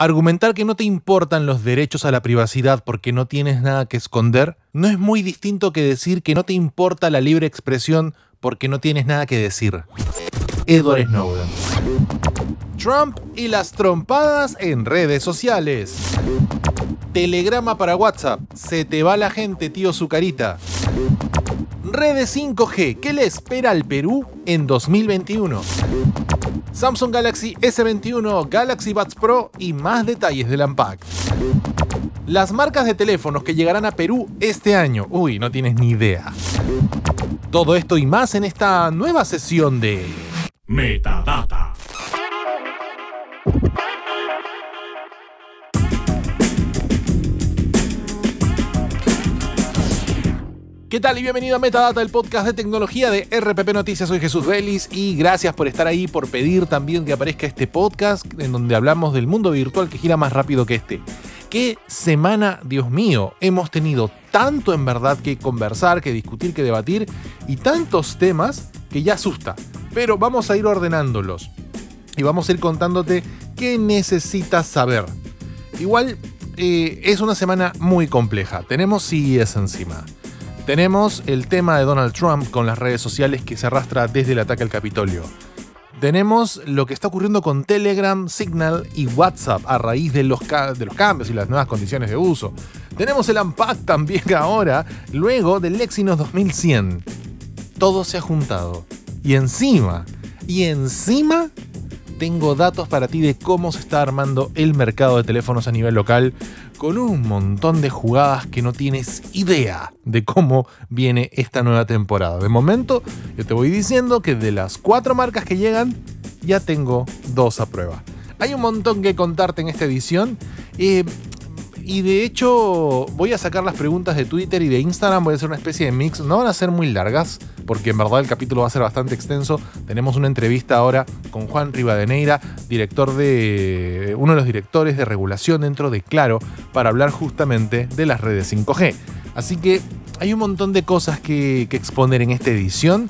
Argumentar que no te importan los derechos a la privacidad porque no tienes nada que esconder no es muy distinto que decir que no te importa la libre expresión porque no tienes nada que decir. Edward Snowden. Trump y las trompadas en redes sociales. Telegrama para WhatsApp. Se te va la gente, tío Zucarita. Redes 5G. ¿Qué le espera al Perú en 2021? Samsung Galaxy S21, Galaxy Buds Pro y más detalles del Unpack. Las marcas de teléfonos que llegarán a Perú este año. Uy, no tienes ni idea. Todo esto y más en esta nueva sesión de Metadata. ¿Qué tal y bienvenido a Metadata, el podcast de tecnología de RPP Noticias? Soy Jesús Vélez y gracias por estar ahí, por pedir también que aparezca este podcast en donde hablamos del mundo virtual que gira más rápido que este. Qué semana, Dios mío, hemos tenido tanto en verdad que conversar, que discutir, que debatir y tantos temas que ya asusta. Pero vamos a ir ordenándolos y vamos a ir contándote qué necesitas saber. Igual eh, es una semana muy compleja. Tenemos es encima. Tenemos el tema de Donald Trump con las redes sociales que se arrastra desde el ataque al Capitolio. Tenemos lo que está ocurriendo con Telegram, Signal y WhatsApp a raíz de los, cambios y las nuevas condiciones de uso. Tenemos el Unpack también ahora, luego del Exynos 2100. Todo se ha juntado. Y encima, y encima tengo datos para ti de cómo se está armando el mercado de teléfonos a nivel local con un montón de jugadas que no tienes idea de cómo viene esta nueva temporada. De momento, yo te voy diciendo que de las cuatro marcas que llegan, ya tengo dos a prueba. Hay un montón que contarte en esta edición. Eh, y de hecho voy a sacar las preguntas de Twitter y de Instagram, voy a hacer una especie de mix, no van a ser muy largas, porque en verdad el capítulo va a ser bastante extenso. Tenemos una entrevista ahora con Juan Rivadeneira, director de uno de los directores de regulación dentro de Claro, para hablar justamente de las redes 5G. Así que hay un montón de cosas que, que exponer en esta edición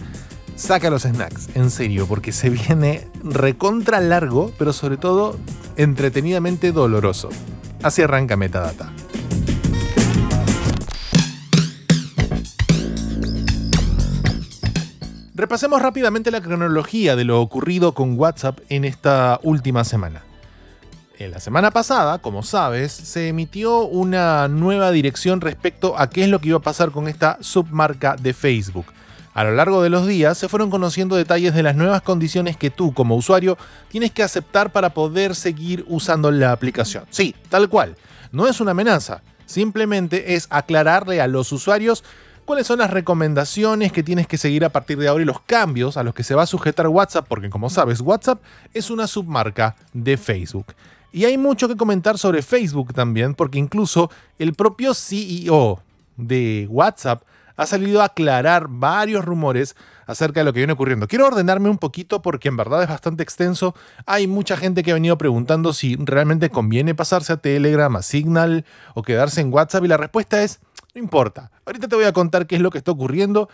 saca los snacks, en serio, porque se viene recontra largo, pero sobre todo entretenidamente doloroso. Así arranca Metadata. Repasemos rápidamente la cronología de lo ocurrido con WhatsApp en esta última semana. En la semana pasada, como sabes, se emitió una nueva dirección respecto a qué es lo que iba a pasar con esta submarca de Facebook. A lo largo de los días se fueron conociendo detalles de las nuevas condiciones que tú como usuario tienes que aceptar para poder seguir usando la aplicación. Sí, tal cual. No es una amenaza, simplemente es aclararle a los usuarios cuáles son las recomendaciones que tienes que seguir a partir de ahora y los cambios a los que se va a sujetar WhatsApp, porque como sabes, WhatsApp es una submarca de Facebook. Y hay mucho que comentar sobre Facebook también, porque incluso el propio CEO de WhatsApp ha salido a aclarar varios rumores acerca de lo que viene ocurriendo. Quiero ordenarme un poquito porque en verdad es bastante extenso. Hay mucha gente que ha venido preguntando si realmente conviene pasarse a Telegram, a Signal o quedarse en WhatsApp y la respuesta es, no importa. Ahorita te voy a contar qué es lo que está ocurriendo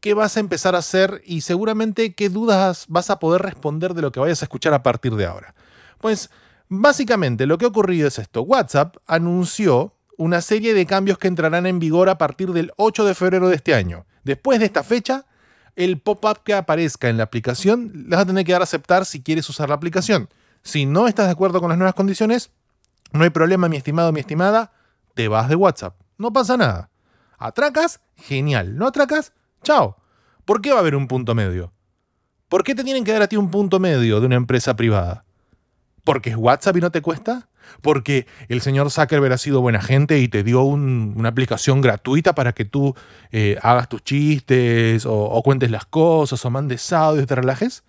qué vas a empezar a hacer y seguramente qué dudas vas a poder responder de lo que vayas a escuchar a partir de ahora. Pues básicamente lo que ha ocurrido es esto. WhatsApp anunció una serie de cambios que entrarán en vigor a partir del 8 de febrero de este año. Después de esta fecha, el pop-up que aparezca en la aplicación las va a tener que dar a aceptar si quieres usar la aplicación. Si no estás de acuerdo con las nuevas condiciones, no hay problema, mi estimado, mi estimada, te vas de WhatsApp. No pasa nada. Atracas, genial. No atracas, chao. ¿Por qué va a haber un punto medio? ¿Por qué te tienen que dar a ti un punto medio de una empresa privada? ¿Porque es WhatsApp y no te cuesta? Porque el señor Zuckerberg ha sido buena gente y te dio una aplicación gratuita para que tú eh, hagas tus chistes o, cuentes las cosas o mandes audios, te relajes.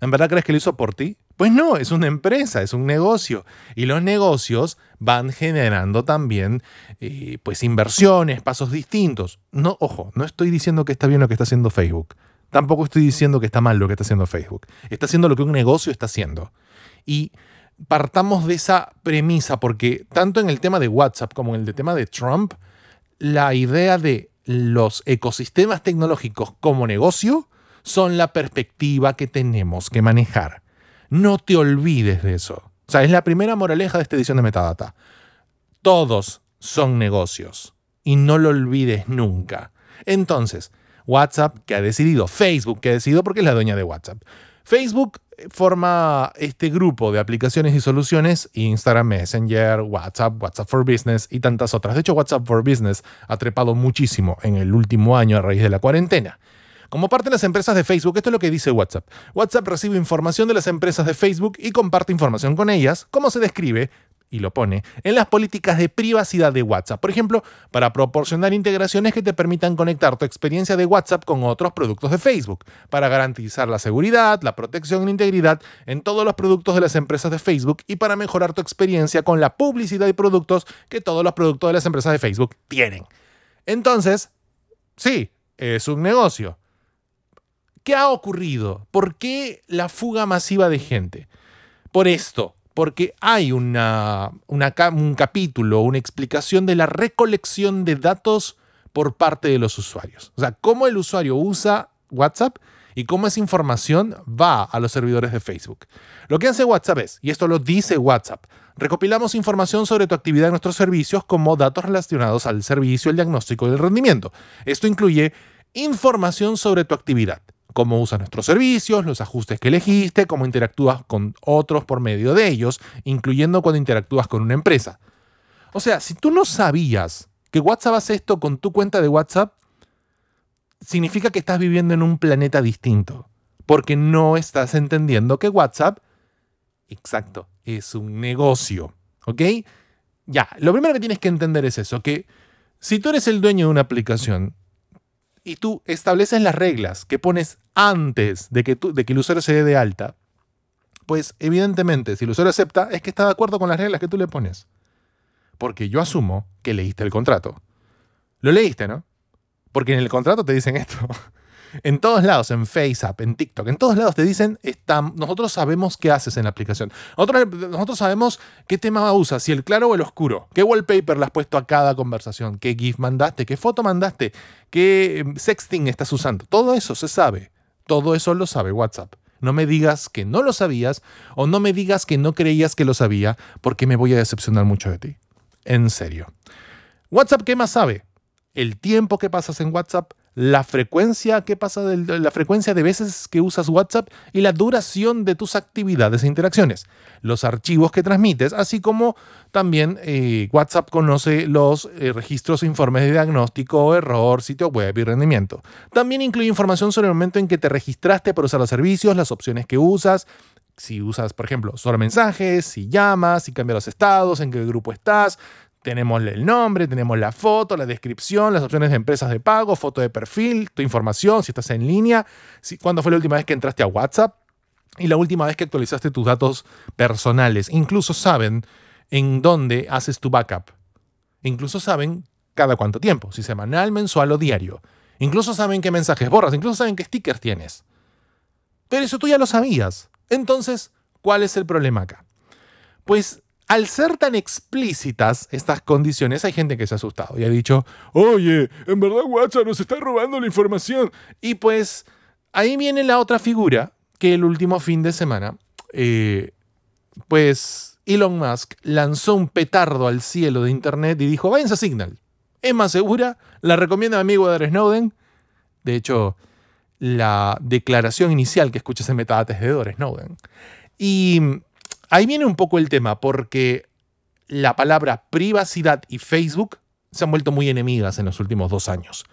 ¿En verdad crees que lo hizo por ti? Pues no, es una empresa, es un negocio. Y los negocios van generando también eh, pues inversiones, pasos distintos. No, ojo, no estoy diciendo que está bien lo que está haciendo Facebook. Tampoco estoy diciendo que está mal lo que está haciendo Facebook. Está haciendo lo que un negocio está haciendo. Y partamos de esa premisa, porque tanto en el tema de WhatsApp como en el tema de Trump, la idea de los ecosistemas tecnológicos como negocio son la perspectiva que tenemos que manejar. No te olvides de eso. O sea, es la primera moraleja de esta edición de Metadata. Todos son negocios y no lo olvides nunca. Entonces, WhatsApp que ha decidido, Facebook que ha decidido porque es la dueña de WhatsApp. Facebook forma este grupo de aplicaciones y soluciones, Instagram, Messenger, WhatsApp, WhatsApp for Business y tantas otras. De hecho, WhatsApp for Business ha trepado muchísimo en el último año a raíz de la cuarentena. Como parte de las empresas de Facebook, esto es lo que dice WhatsApp. WhatsApp recibe información de las empresas de Facebook y comparte información con ellas, como se describe, y lo pone, en las políticas de privacidad de WhatsApp. Por ejemplo, para proporcionar integraciones que te permitan conectar tu experiencia de WhatsApp con otros productos de Facebook, para garantizar la seguridad, la protección e integridad en todos los productos de las empresas de Facebook y para mejorar tu experiencia con la publicidad y productos que todos los productos de las empresas de Facebook tienen. Entonces, sí, es un negocio. ¿Qué ha ocurrido? ¿Por qué la fuga masiva de gente? Por esto, porque hay un capítulo, una explicación de la recolección de datos por parte de los usuarios. O sea, cómo el usuario usa WhatsApp y cómo esa información va a los servidores de Facebook. Lo que hace WhatsApp es, y esto lo dice WhatsApp, recopilamos información sobre tu actividad en nuestros servicios como datos relacionados al servicio, el diagnóstico y el rendimiento. Esto incluye información sobre tu actividad cómo usas nuestros servicios, los ajustes que elegiste, cómo interactúas con otros por medio de ellos, incluyendo cuando interactúas con una empresa. O sea, si tú no sabías que WhatsApp hace esto con tu cuenta de WhatsApp, significa que estás viviendo en un planeta distinto, porque no estás entendiendo que WhatsApp, exacto, es un negocio. ¿Ok? Ya, lo primero que tienes que entender es eso, que si tú eres el dueño de una aplicación, y tú estableces las reglas que pones antes de que, tú, de que el usuario se dé de alta, pues evidentemente si el usuario acepta es que está de acuerdo con las reglas que tú le pones. Porque yo asumo que leíste el contrato. Lo leíste, ¿no? Porque en el contrato te dicen esto. En todos lados, en FaceApp, en TikTok, en todos lados te dicen, nosotros sabemos qué haces en la aplicación. Nosotros, nosotros sabemos qué tema usas, si el claro o el oscuro, qué wallpaper le has puesto a cada conversación, qué GIF mandaste, qué foto mandaste, qué em, sexting estás usando. Todo eso se sabe. Todo eso lo sabe WhatsApp. No me digas que no lo sabías o no me digas que no creías que lo sabía porque me voy a decepcionar mucho de ti. En serio. WhatsApp, ¿qué más sabe? El tiempo que pasas en WhatsApp, la frecuencia qué pasa, de, la frecuencia de veces que usas WhatsApp y la duración de tus actividades e interacciones, los archivos que transmites, así como también eh, WhatsApp conoce los eh, registros informes de diagnóstico, error, sitio web y rendimiento. También incluye información sobre el momento en que te registraste para usar los servicios, las opciones que usas, si usas, por ejemplo, solo mensajes, si llamas, si cambias los estados, en qué grupo estás, tenemos el nombre, tenemos la foto, la descripción, las opciones de empresas de pago, foto de perfil, tu información, si estás en línea, si, cuándo fue la última vez que entraste a WhatsApp y la última vez que actualizaste tus datos personales. Incluso saben en dónde haces tu backup. Incluso saben cada cuánto tiempo, si semanal, mensual o diario. Incluso saben qué mensajes borras, incluso saben qué stickers tienes. Pero eso tú ya lo sabías. Entonces, ¿cuál es el problema acá? Pues al ser tan explícitas estas condiciones, hay gente que se ha asustado y ha dicho, oye, en verdad WhatsApp nos está robando la información. Y pues ahí viene la otra figura que el último fin de semana, eh, pues Elon Musk lanzó un petardo al cielo de Internet y dijo, váyanse a Signal. Es más segura, la recomienda mi amigo Edward Snowden. De hecho, la declaración inicial que escuchas en Metadates de Edward Snowden. Y ahí viene un poco el tema, porque la palabra privacidad y Facebook se han vuelto muy enemigas en los últimos dos años.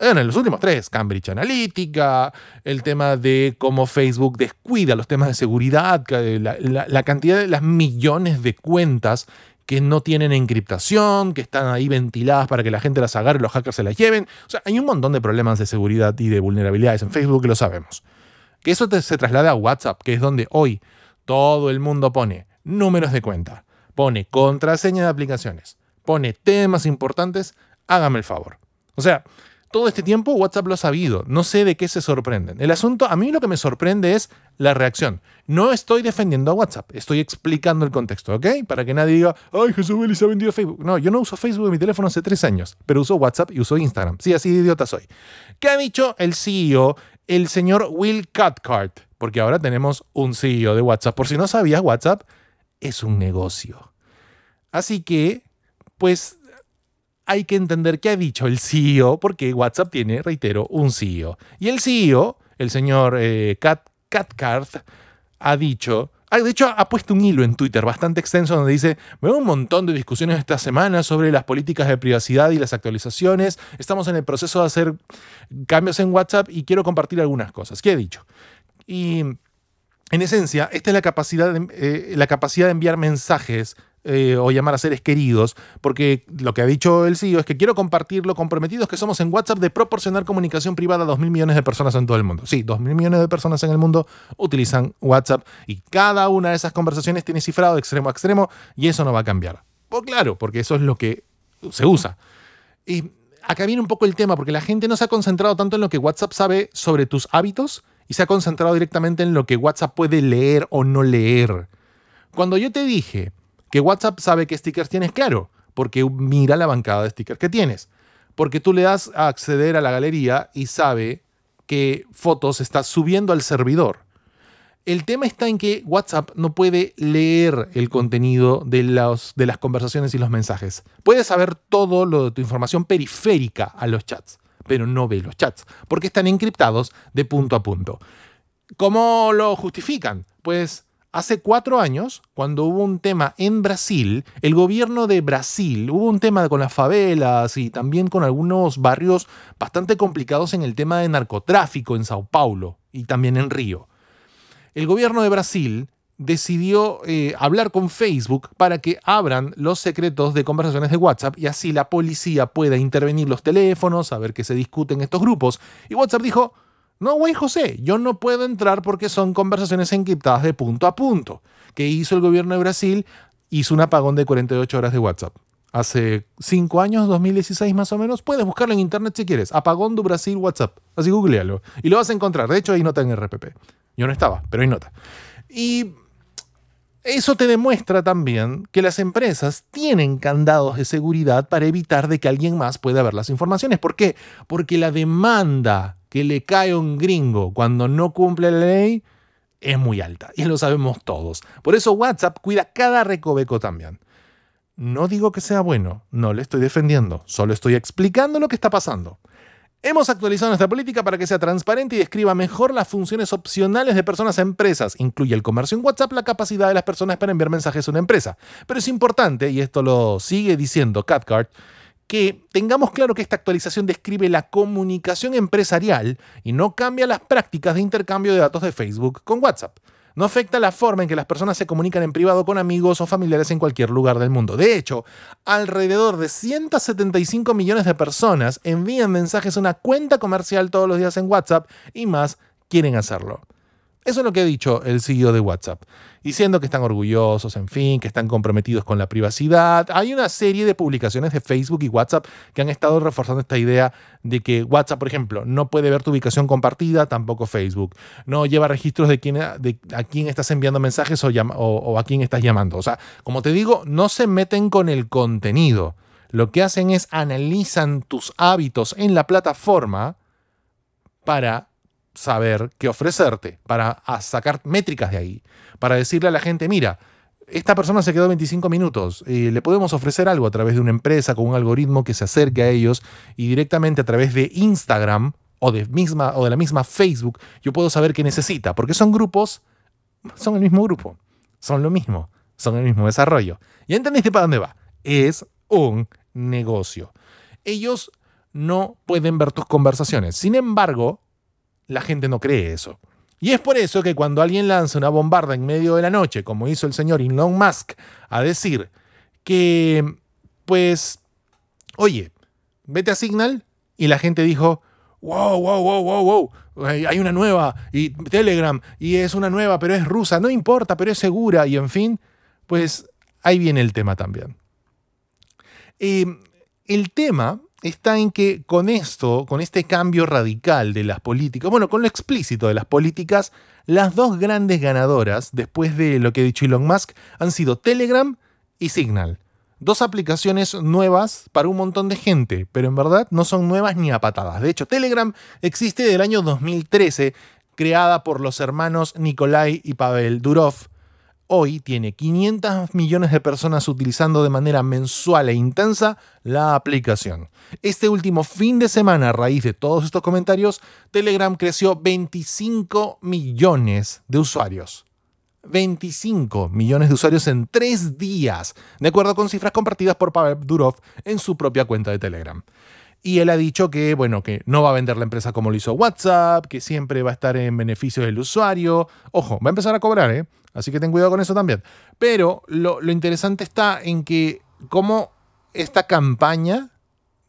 en los últimos tres, Cambridge Analytica, el tema de cómo Facebook descuida los temas de seguridad, eh, la, cantidad de las millones de cuentas que no tienen encriptación, que están ahí ventiladas para que la gente las agarre, los hackers se las lleven. O sea, hay un montón de problemas de seguridad y de vulnerabilidades en Facebook lo sabemos. Que eso se traslade a WhatsApp, que es donde hoy todo el mundo pone números de cuenta, pone contraseña de aplicaciones, pone temas importantes, hágame el favor. O sea, todo este tiempo WhatsApp lo ha sabido, no sé de qué se sorprenden. El asunto, a mí lo que me sorprende es la reacción. No estoy defendiendo a WhatsApp, estoy explicando el contexto, ¿ok? Para que nadie diga, ay, Jesús se ha vendido Facebook. No, yo no uso Facebook en mi teléfono hace tres años, pero uso WhatsApp y uso Instagram. Sí, así de idiota soy. ¿Qué ha dicho el CEO, el señor Will Cutcart? porque ahora tenemos un CEO de WhatsApp. Por si no sabías, WhatsApp es un negocio. Así que, pues, hay que entender qué ha dicho el CEO, porque WhatsApp tiene, reitero, un CEO. Y el CEO, el señor Catcart, eh, ha dicho... De hecho, ha puesto un hilo en Twitter bastante extenso donde dice, veo un montón de discusiones esta semana sobre las políticas de privacidad y las actualizaciones. Estamos en el proceso de hacer cambios en WhatsApp y quiero compartir algunas cosas. ¿Qué ha dicho? Y en esencia, esta es la capacidad de, eh, la capacidad de enviar mensajes eh, o llamar a seres queridos, porque lo que ha dicho el CEO es que quiero compartir lo comprometidos que somos en WhatsApp de proporcionar comunicación privada a 2.000 millones de personas en todo el mundo. Sí, 2.000 millones de personas en el mundo utilizan WhatsApp y cada una de esas conversaciones tiene cifrado de extremo a extremo y eso no va a cambiar. Pues claro, porque eso es lo que se usa. Y acá viene un poco el tema, porque la gente no se ha concentrado tanto en lo que WhatsApp sabe sobre tus hábitos, y se ha concentrado directamente en lo que WhatsApp puede leer o no leer. Cuando yo te dije que WhatsApp sabe qué stickers tienes, claro, porque mira la bancada de stickers que tienes. Porque tú le das a acceder a la galería y sabe qué fotos está subiendo al servidor. El tema está en que WhatsApp no puede leer el contenido de, de las conversaciones y los mensajes. Puede saber todo lo de tu información periférica a los chats pero no ve los chats, porque están encriptados de punto a punto. ¿Cómo lo justifican? Pues Hace cuatro años, cuando hubo un tema en Brasil, el gobierno de Brasil, hubo un tema con las favelas y también con algunos barrios bastante complicados en el tema de narcotráfico en Sao Paulo y también en Río. El gobierno de Brasil decidió eh, hablar con Facebook para que abran los secretos de conversaciones de WhatsApp y así la policía pueda intervenir los teléfonos, a ver qué se discuten estos grupos. Y WhatsApp dijo, no, güey José, yo no puedo entrar porque son conversaciones encriptadas de punto a punto. ¿Qué hizo el gobierno de Brasil? Hizo un apagón de 48 horas de WhatsApp. Hace 5 años, 2016 más o menos, puedes buscarlo en internet si quieres. Apagón de Brasil WhatsApp. Así googlealo. Y lo vas a encontrar. De hecho, hay nota en RPP. Yo no estaba, pero hay nota. Y eso te demuestra también que las empresas tienen candados de seguridad para evitar de que alguien más pueda ver las informaciones. ¿Por qué? Porque la demanda que le cae a un gringo cuando no cumple la ley es muy alta y lo sabemos todos. Por eso WhatsApp cuida cada recoveco también. No digo que sea bueno, no le estoy defendiendo, solo estoy explicando lo que está pasando. Hemos actualizado nuestra política para que sea transparente y describa mejor las funciones opcionales de personas a empresas. Incluye el comercio en WhatsApp, la capacidad de las personas para enviar mensajes a una empresa. Pero es importante, y esto lo sigue diciendo Catcart, que tengamos claro que esta actualización describe la comunicación empresarial y no cambia las prácticas de intercambio de datos de Facebook con WhatsApp no afecta la forma en que las personas se comunican en privado con amigos o familiares en cualquier lugar del mundo. De hecho, alrededor de 175 millones de personas envían mensajes a una cuenta comercial todos los días en WhatsApp y más quieren hacerlo. Eso es lo que ha dicho el CEO de WhatsApp, diciendo que están orgullosos, en fin, que están comprometidos con la privacidad. Hay una serie de publicaciones de Facebook y WhatsApp que han estado reforzando esta idea de que WhatsApp, por ejemplo, no puede ver tu ubicación compartida, tampoco Facebook. No lleva registros de, quién, a quién estás enviando mensajes o, o a quién estás llamando. O sea, como te digo, no se meten con el contenido. Lo que hacen es analizan tus hábitos en la plataforma para saber qué ofrecerte, para ah, sacar métricas de ahí, para decirle a la gente, mira, esta persona se quedó 25 minutos, y eh, le podemos ofrecer algo a través de una empresa con un algoritmo que se acerque a ellos y directamente a través de Instagram o de, misma, o de la misma Facebook, yo puedo saber qué necesita, porque son grupos, son el mismo grupo, son lo mismo, son el mismo desarrollo. ¿Ya entendiste para dónde va? Es un negocio. Ellos no pueden ver tus conversaciones. Sin embargo, la gente no cree eso. Y es por eso que cuando alguien lanza una bombarda en medio de la noche, como hizo el señor Elon Musk, a decir que, pues, oye, vete a Signal, y la gente dijo, wow, wow, wow, wow, wow, hay una nueva, y Telegram, y es una nueva, pero es rusa, no importa, pero es segura, y en fin, pues ahí viene el tema también. Eh, el tema está en que con esto, con este cambio radical de las políticas, bueno, con lo explícito de las políticas, las dos grandes ganadoras, después de lo que ha dicho Elon Musk, han sido Telegram y Signal. Dos aplicaciones nuevas para un montón de gente, pero en verdad no son nuevas ni a patadas. De hecho, Telegram existe del año 2013, creada por los hermanos Nikolai y Pavel Durov hoy tiene 500 millones de personas utilizando de manera mensual e intensa la aplicación. Este último fin de semana, a raíz de todos estos comentarios, Telegram creció 25 millones de usuarios. 25 millones de usuarios en 3 días, de acuerdo con cifras compartidas por Pavel Durov en su propia cuenta de Telegram. Y él ha dicho que, bueno, que no va a vender la empresa como lo hizo WhatsApp, que siempre va a estar en beneficio del usuario. Ojo, va a empezar a cobrar, ¿eh? Así que ten cuidado con eso también. Pero lo, interesante está en que cómo esta campaña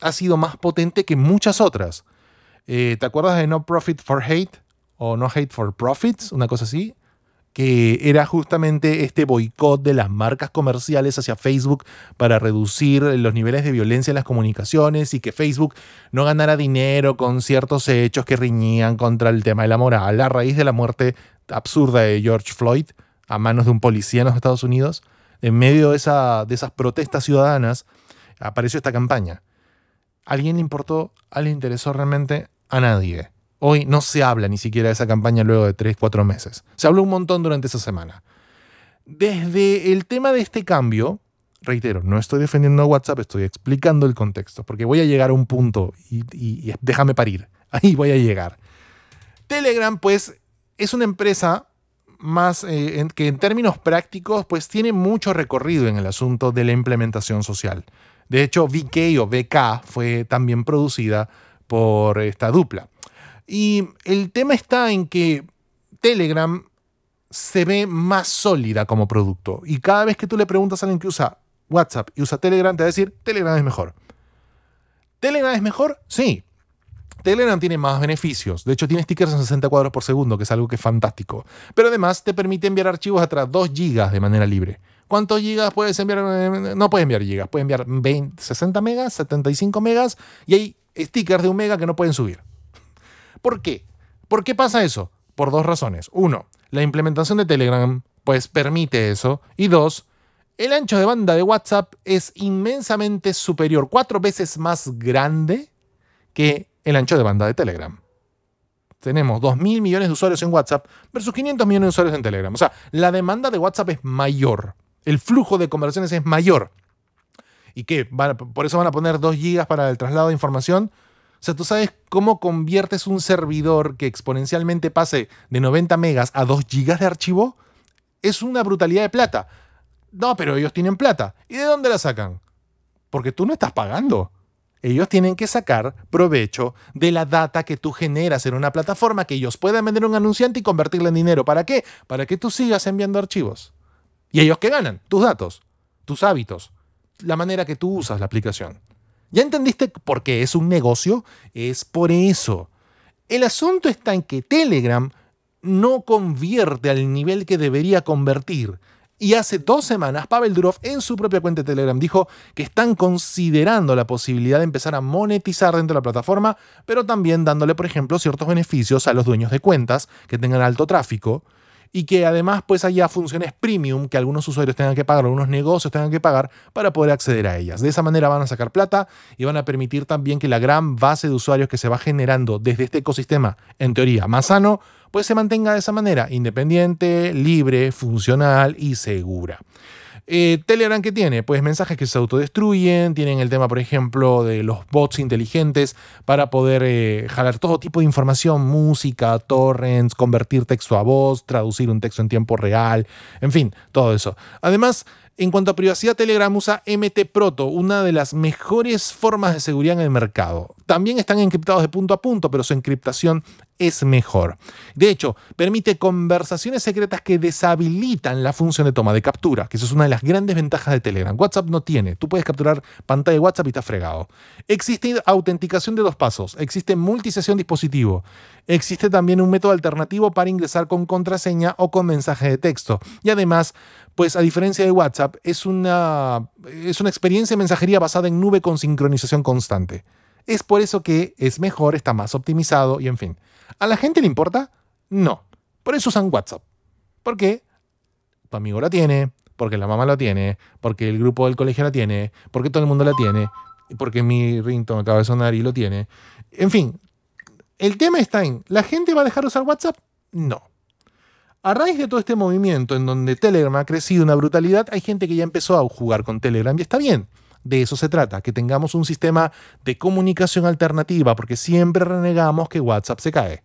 ha sido más potente que muchas otras. Eh, ¿Te acuerdas de No Profit for Hate o No Hate for Profits? Una cosa así que era justamente este boicot de las marcas comerciales hacia Facebook para reducir los niveles de violencia en las comunicaciones y que Facebook no ganara dinero con ciertos hechos que riñían contra el tema de la moral a raíz de la muerte absurda de George Floyd a manos de un policía en los Estados Unidos. En medio de, esas protestas ciudadanas apareció esta campaña. alguien le importó? ¿A alguien le interesó realmente? A nadie. Hoy no se habla ni siquiera de esa campaña luego de 3, 4 meses. Se habló un montón durante esa semana. Desde el tema de este cambio, reitero, no estoy defendiendo a WhatsApp, estoy explicando el contexto, porque voy a llegar a un punto y, déjame parir. Ahí voy a llegar. Telegram, pues, es una empresa más eh, que en términos prácticos, pues tiene mucho recorrido en el asunto de la implementación social. De hecho, VK o VK fue también producida por esta dupla. Y el tema está en que Telegram se ve más sólida como producto. Y cada vez que tú le preguntas a alguien que usa WhatsApp y usa Telegram, te va a decir, Telegram es mejor. ¿Telegram es mejor? Sí. Telegram tiene más beneficios. De hecho, tiene stickers en 60 cuadros por segundo, que es algo que es fantástico. Pero además te permite enviar archivos hasta 2 gigas de manera libre. ¿Cuántos gigas puedes enviar? No puedes enviar gigas, puedes enviar 60 megas, 75 megas y hay stickers de 1 mega que no pueden subir. ¿Por qué? ¿Por qué pasa eso? Por dos razones. Uno, la implementación de Telegram pues permite eso. Y dos, el ancho de banda de WhatsApp es inmensamente superior, cuatro veces más grande que el ancho de banda de Telegram. Tenemos 2.000 millones de usuarios en WhatsApp versus 500 millones de usuarios en Telegram. O sea, la demanda de WhatsApp es mayor. El flujo de conversaciones es mayor. ¿Y qué? ¿Por eso van a poner 2 gigas para el traslado de información? O sea, tú sabes cómo conviertes un servidor que exponencialmente pase de 90 megas a 2 gigas de archivo. Es una brutalidad de plata. No, pero ellos tienen plata. ¿Y de dónde la sacan? Porque tú no estás pagando. Ellos tienen que sacar provecho de la data que tú generas en una plataforma que ellos puedan vender a un anunciante y convertirla en dinero. ¿Para qué? Para que tú sigas enviando archivos. ¿Y ellos qué ganan? Tus datos, tus hábitos, la manera que tú usas la aplicación. ¿Ya entendiste por qué es un negocio? Es por eso. El asunto está en que Telegram no convierte al nivel que debería convertir. Y hace dos semanas, Pavel Durov en su propia cuenta de Telegram dijo que están considerando la posibilidad de empezar a monetizar dentro de la plataforma, pero también dándole, por ejemplo, ciertos beneficios a los dueños de cuentas que tengan alto tráfico y que además pues haya funciones premium que algunos usuarios tengan que pagar, algunos negocios tengan que pagar para poder acceder a ellas. De esa manera van a sacar plata y van a permitir también que la gran base de usuarios que se va generando desde este ecosistema, en teoría más sano, pues se mantenga de esa manera, independiente, libre, funcional y segura. Eh, Telegram, ¿qué tiene? Pues mensajes que se autodestruyen, tienen el tema, por ejemplo, de los bots inteligentes para poder eh, jalar todo tipo de información, música, torrents, convertir texto a voz, traducir un texto en tiempo real, en fin, todo eso. Además, en cuanto a privacidad, Telegram usa MT Proto, una de las mejores formas de seguridad en el mercado. También están encriptados de punto a punto, pero su encriptación es mejor. De hecho, permite conversaciones secretas que deshabilitan la función de toma de captura, que eso es una de las grandes ventajas de Telegram. WhatsApp no tiene. Tú puedes capturar pantalla de WhatsApp y estás fregado. Existe autenticación de dos pasos. Existe multisesión dispositivo. Existe también un método alternativo para ingresar con contraseña o con mensaje de texto. Y además pues a diferencia de WhatsApp, es una, es una experiencia de mensajería basada en nube con sincronización constante. Es por eso que es mejor, está más optimizado y en fin. ¿A la gente le importa? No. Por eso usan WhatsApp. Porque tu amigo la tiene, porque la mamá la tiene, porque el grupo del colegio la tiene, porque todo el mundo la tiene, porque mi ringtone acaba de sonar y lo tiene. En fin, el tema está en, ¿la gente va a dejar de usar WhatsApp? No. A raíz de todo este movimiento en donde Telegram ha crecido una brutalidad, hay gente que ya empezó a jugar con Telegram y está bien. De eso se trata, que tengamos un sistema de comunicación alternativa, porque siempre renegamos que WhatsApp se cae.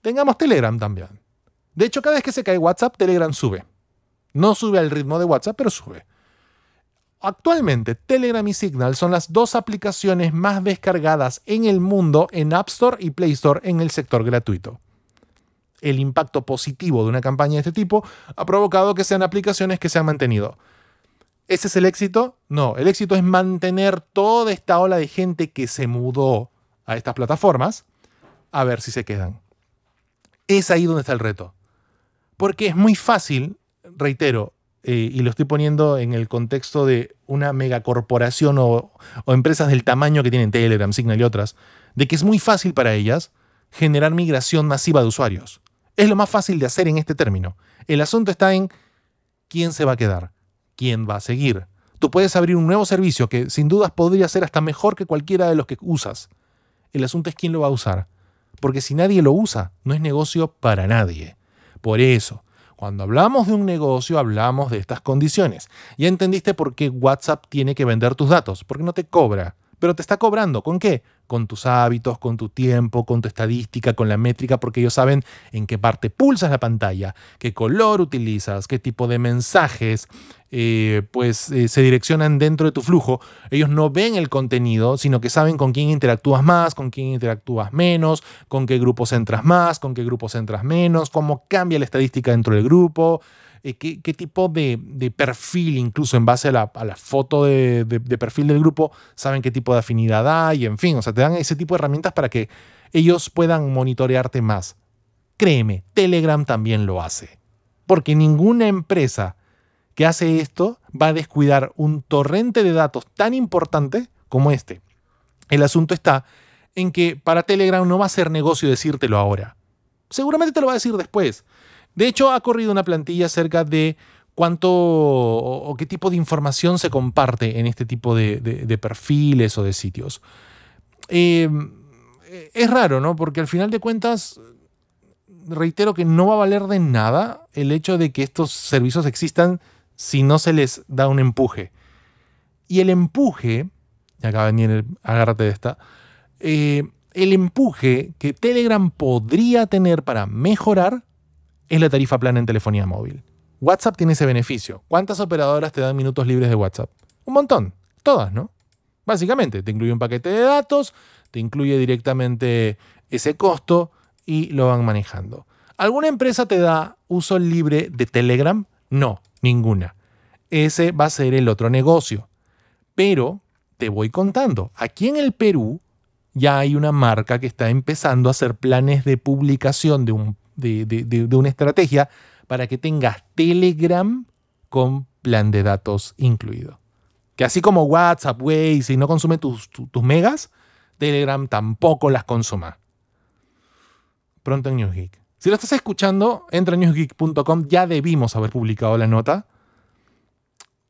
Tengamos Telegram también. De hecho, cada vez que se cae WhatsApp, Telegram sube. No sube al ritmo de WhatsApp, pero sube. Actualmente, Telegram y Signal son las dos aplicaciones más descargadas en el mundo en App Store y Play Store en el sector gratuito el impacto positivo de una campaña de este tipo ha provocado que sean aplicaciones que se han mantenido. ¿Ese es el éxito? No, el éxito es mantener toda esta ola de gente que se mudó a estas plataformas a ver si se quedan. Es ahí donde está el reto. Porque es muy fácil, reitero, eh, y lo estoy poniendo en el contexto de una megacorporación o empresas del tamaño que tienen Telegram, Signal y otras, de que es muy fácil para ellas generar migración masiva de usuarios. Es lo más fácil de hacer en este término. El asunto está en quién se va a quedar, quién va a seguir. Tú puedes abrir un nuevo servicio que sin dudas podría ser hasta mejor que cualquiera de los que usas. El asunto es quién lo va a usar. Porque si nadie lo usa, no es negocio para nadie. Por eso, cuando hablamos de un negocio, hablamos de estas condiciones. Ya entendiste por qué WhatsApp tiene que vender tus datos, porque no te cobra pero te está cobrando. ¿Con qué? Con tus hábitos, con tu tiempo, con tu estadística, con la métrica, porque ellos saben en qué parte pulsas la pantalla, qué color utilizas, qué tipo de mensajes eh, pues, eh, se direccionan dentro de tu flujo. Ellos no ven el contenido, sino que saben con quién interactúas más, con quién interactúas menos, con qué grupos entras más, con qué grupos entras menos, cómo cambia la estadística dentro del grupo. Eh, qué, tipo de, perfil, incluso en base a la, foto de, de, perfil del grupo, saben qué tipo de afinidad hay, en fin, o sea, te dan ese tipo de herramientas para que ellos puedan monitorearte más. Créeme, Telegram también lo hace, porque ninguna empresa que hace esto va a descuidar un torrente de datos tan importante como este. El asunto está en que para Telegram no va a ser negocio decírtelo ahora. Seguramente te lo va a decir después. De hecho, ha corrido una plantilla acerca de cuánto o, qué tipo de información se comparte en este tipo de, perfiles o de sitios. Eh, es raro, ¿no? Porque al final de cuentas, reitero que no va a valer de nada el hecho de que estos servicios existan si no se les da un empuje. Y el empuje, y acá el agárrate de esta, eh, el empuje que Telegram podría tener para mejorar es la tarifa plana en telefonía móvil. WhatsApp tiene ese beneficio. ¿Cuántas operadoras te dan minutos libres de WhatsApp? Un montón. Todas, ¿no? Básicamente, te incluye un paquete de datos, te incluye directamente ese costo y lo van manejando. ¿Alguna empresa te da uso libre de Telegram? No, ninguna. Ese va a ser el otro negocio. Pero te voy contando, aquí en el Perú ya hay una marca que está empezando a hacer planes de publicación de un de, una estrategia para que tengas Telegram con plan de datos incluido. Que así como WhatsApp, Waze, si no consume tus, megas, Telegram tampoco las consuma. Pronto en NewsGeek. Si lo estás escuchando, entra a newsgeek.com. Ya debimos haber publicado la nota.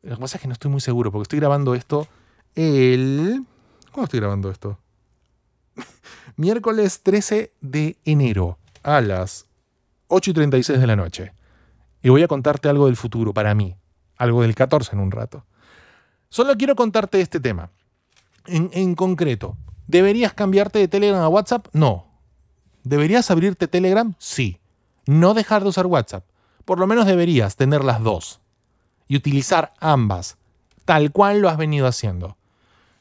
Lo que pasa es que no estoy muy seguro porque estoy grabando esto el... ¿Cuándo estoy grabando esto? Miércoles 13 de enero a las 8 y 36 de la noche. Y voy a contarte algo del futuro para mí, algo del 14 en un rato. Solo quiero contarte este tema. En, en concreto, ¿deberías cambiarte de Telegram a WhatsApp? No. ¿Deberías abrirte Telegram? Sí. No dejar de usar WhatsApp. Por lo menos deberías tener las dos y utilizar ambas, tal cual lo has venido haciendo.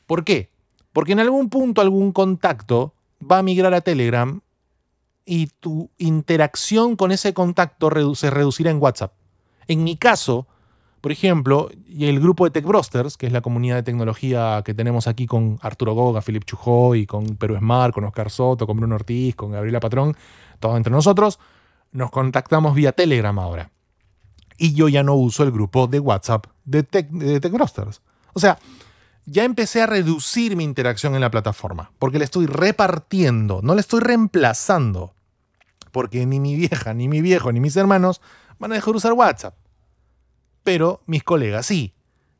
¿Por qué? Porque en algún punto algún contacto va a migrar a Telegram y tu interacción con ese contacto se reducirá en WhatsApp. En mi caso, por ejemplo, y el grupo de TechBrosters, que es la comunidad de tecnología que tenemos aquí con Arturo Goga, Philip y con Perú Smart, con Oscar Soto, con Bruno Ortiz, con Gabriela Patrón, todos entre nosotros, nos contactamos vía Telegram ahora. Y yo ya no uso el grupo de WhatsApp de, de TechBrosters. O sea, ya empecé a reducir mi interacción en la plataforma, porque la estoy repartiendo, no la estoy reemplazando, porque ni mi vieja, ni mi viejo, ni mis hermanos van a dejar usar WhatsApp, pero mis colegas sí.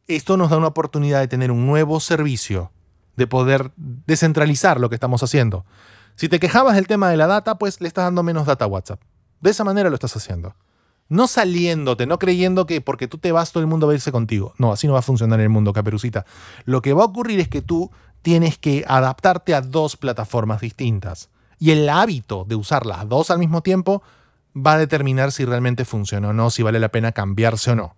Esto nos da una oportunidad de tener un nuevo servicio, de poder descentralizar lo que estamos haciendo. Si te quejabas del tema de la data, pues le estás dando menos data a WhatsApp. De esa manera lo estás haciendo. No saliéndote, no creyendo que porque tú te vas todo el mundo va a irse contigo. No, así no va a funcionar el mundo, caperucita. Lo que va a ocurrir es que tú tienes que adaptarte a dos plataformas distintas. Y el hábito de usar las dos al mismo tiempo va a determinar si realmente funciona o no, si vale la pena cambiarse o no.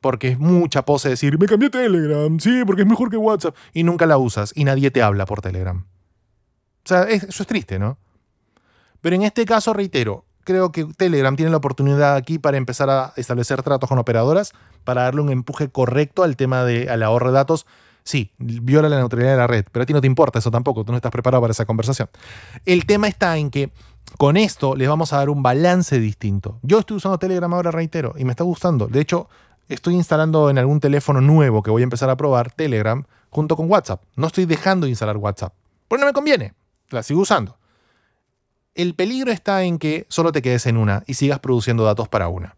Porque es mucha pose decir, me cambié Telegram, sí, porque es mejor que WhatsApp, y nunca la usas, y nadie te habla por Telegram. O sea, eso es triste, ¿no? Pero en este caso, reitero, creo que Telegram tiene la oportunidad aquí para empezar a establecer tratos con operadoras para darle un empuje correcto al tema de al ahorro de datos. Sí, viola la neutralidad de la red, pero a ti no te importa eso tampoco, tú no estás preparado para esa conversación. El tema está en que con esto les vamos a dar un balance distinto. Yo estoy usando Telegram ahora, reitero, y me está gustando. De hecho, estoy instalando en algún teléfono nuevo que voy a empezar a probar Telegram junto con WhatsApp. No estoy dejando de instalar WhatsApp, porque no me conviene, la sigo usando el peligro está en que solo te quedes en una y sigas produciendo datos para una.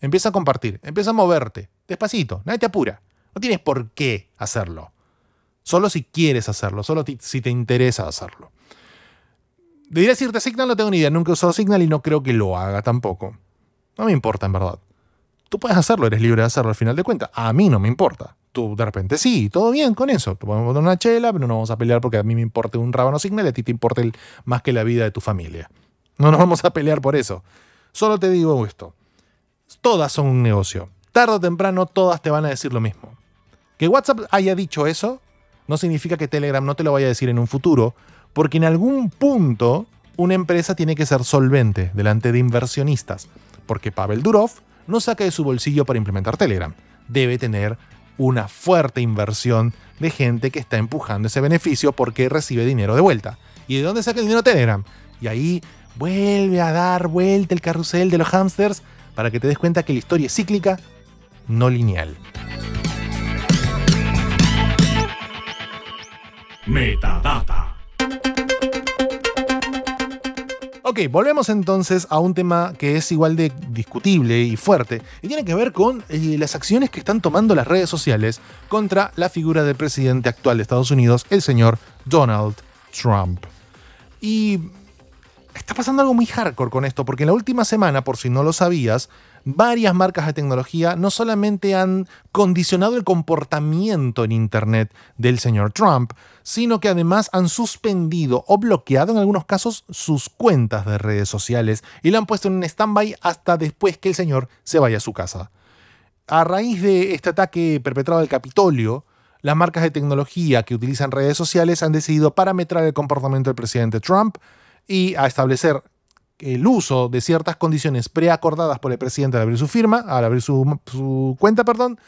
Empieza a compartir, empieza a moverte, despacito, nadie te apura. No tienes por qué hacerlo. Solo si quieres hacerlo, solo si te interesa hacerlo. De ir a decirte Signal no tengo ni idea, nunca he usado Signal y no creo que lo haga tampoco. No me importa, en verdad. Tú puedes hacerlo, eres libre de hacerlo al final de cuentas. A mí no me importa tú de repente, sí, todo bien con eso. Te podemos poner una chela, pero no vamos a pelear porque a mí me importa un rábano signal y a ti te importa más que la vida de tu familia. No nos vamos a pelear por eso. Solo te digo esto. Todas son un negocio. Tarde o temprano todas te van a decir lo mismo. Que WhatsApp haya dicho eso no significa que Telegram no te lo vaya a decir en un futuro, porque en algún punto una empresa tiene que ser solvente delante de inversionistas, porque Pavel Durov no saca de su bolsillo para implementar Telegram. Debe tener una fuerte inversión de gente que está empujando ese beneficio porque recibe dinero de vuelta. ¿Y de dónde saca el dinero Telegram? Y ahí vuelve a dar vuelta el carrusel de los hamsters para que te des cuenta que la historia es cíclica, no lineal. Metadata. Ok, volvemos entonces a un tema que es igual de discutible y fuerte, y tiene que ver con eh, las acciones que están tomando las redes sociales contra la figura del presidente actual de Estados Unidos, el señor Donald Trump. Y está pasando algo muy hardcore con esto, porque en la última semana, por si no lo sabías, varias marcas de tecnología no solamente han condicionado el comportamiento en Internet del señor Trump, sino que además han suspendido o bloqueado en algunos casos sus cuentas de redes sociales y la han puesto en un stand-by hasta después que el señor se vaya a su casa. A raíz de este ataque perpetrado al Capitolio, las marcas de tecnología que utilizan redes sociales han decidido parametrar el comportamiento del presidente Trump y a establecer el uso de ciertas condiciones preacordadas por el presidente al abrir su firma, al abrir su, cuenta, perdón,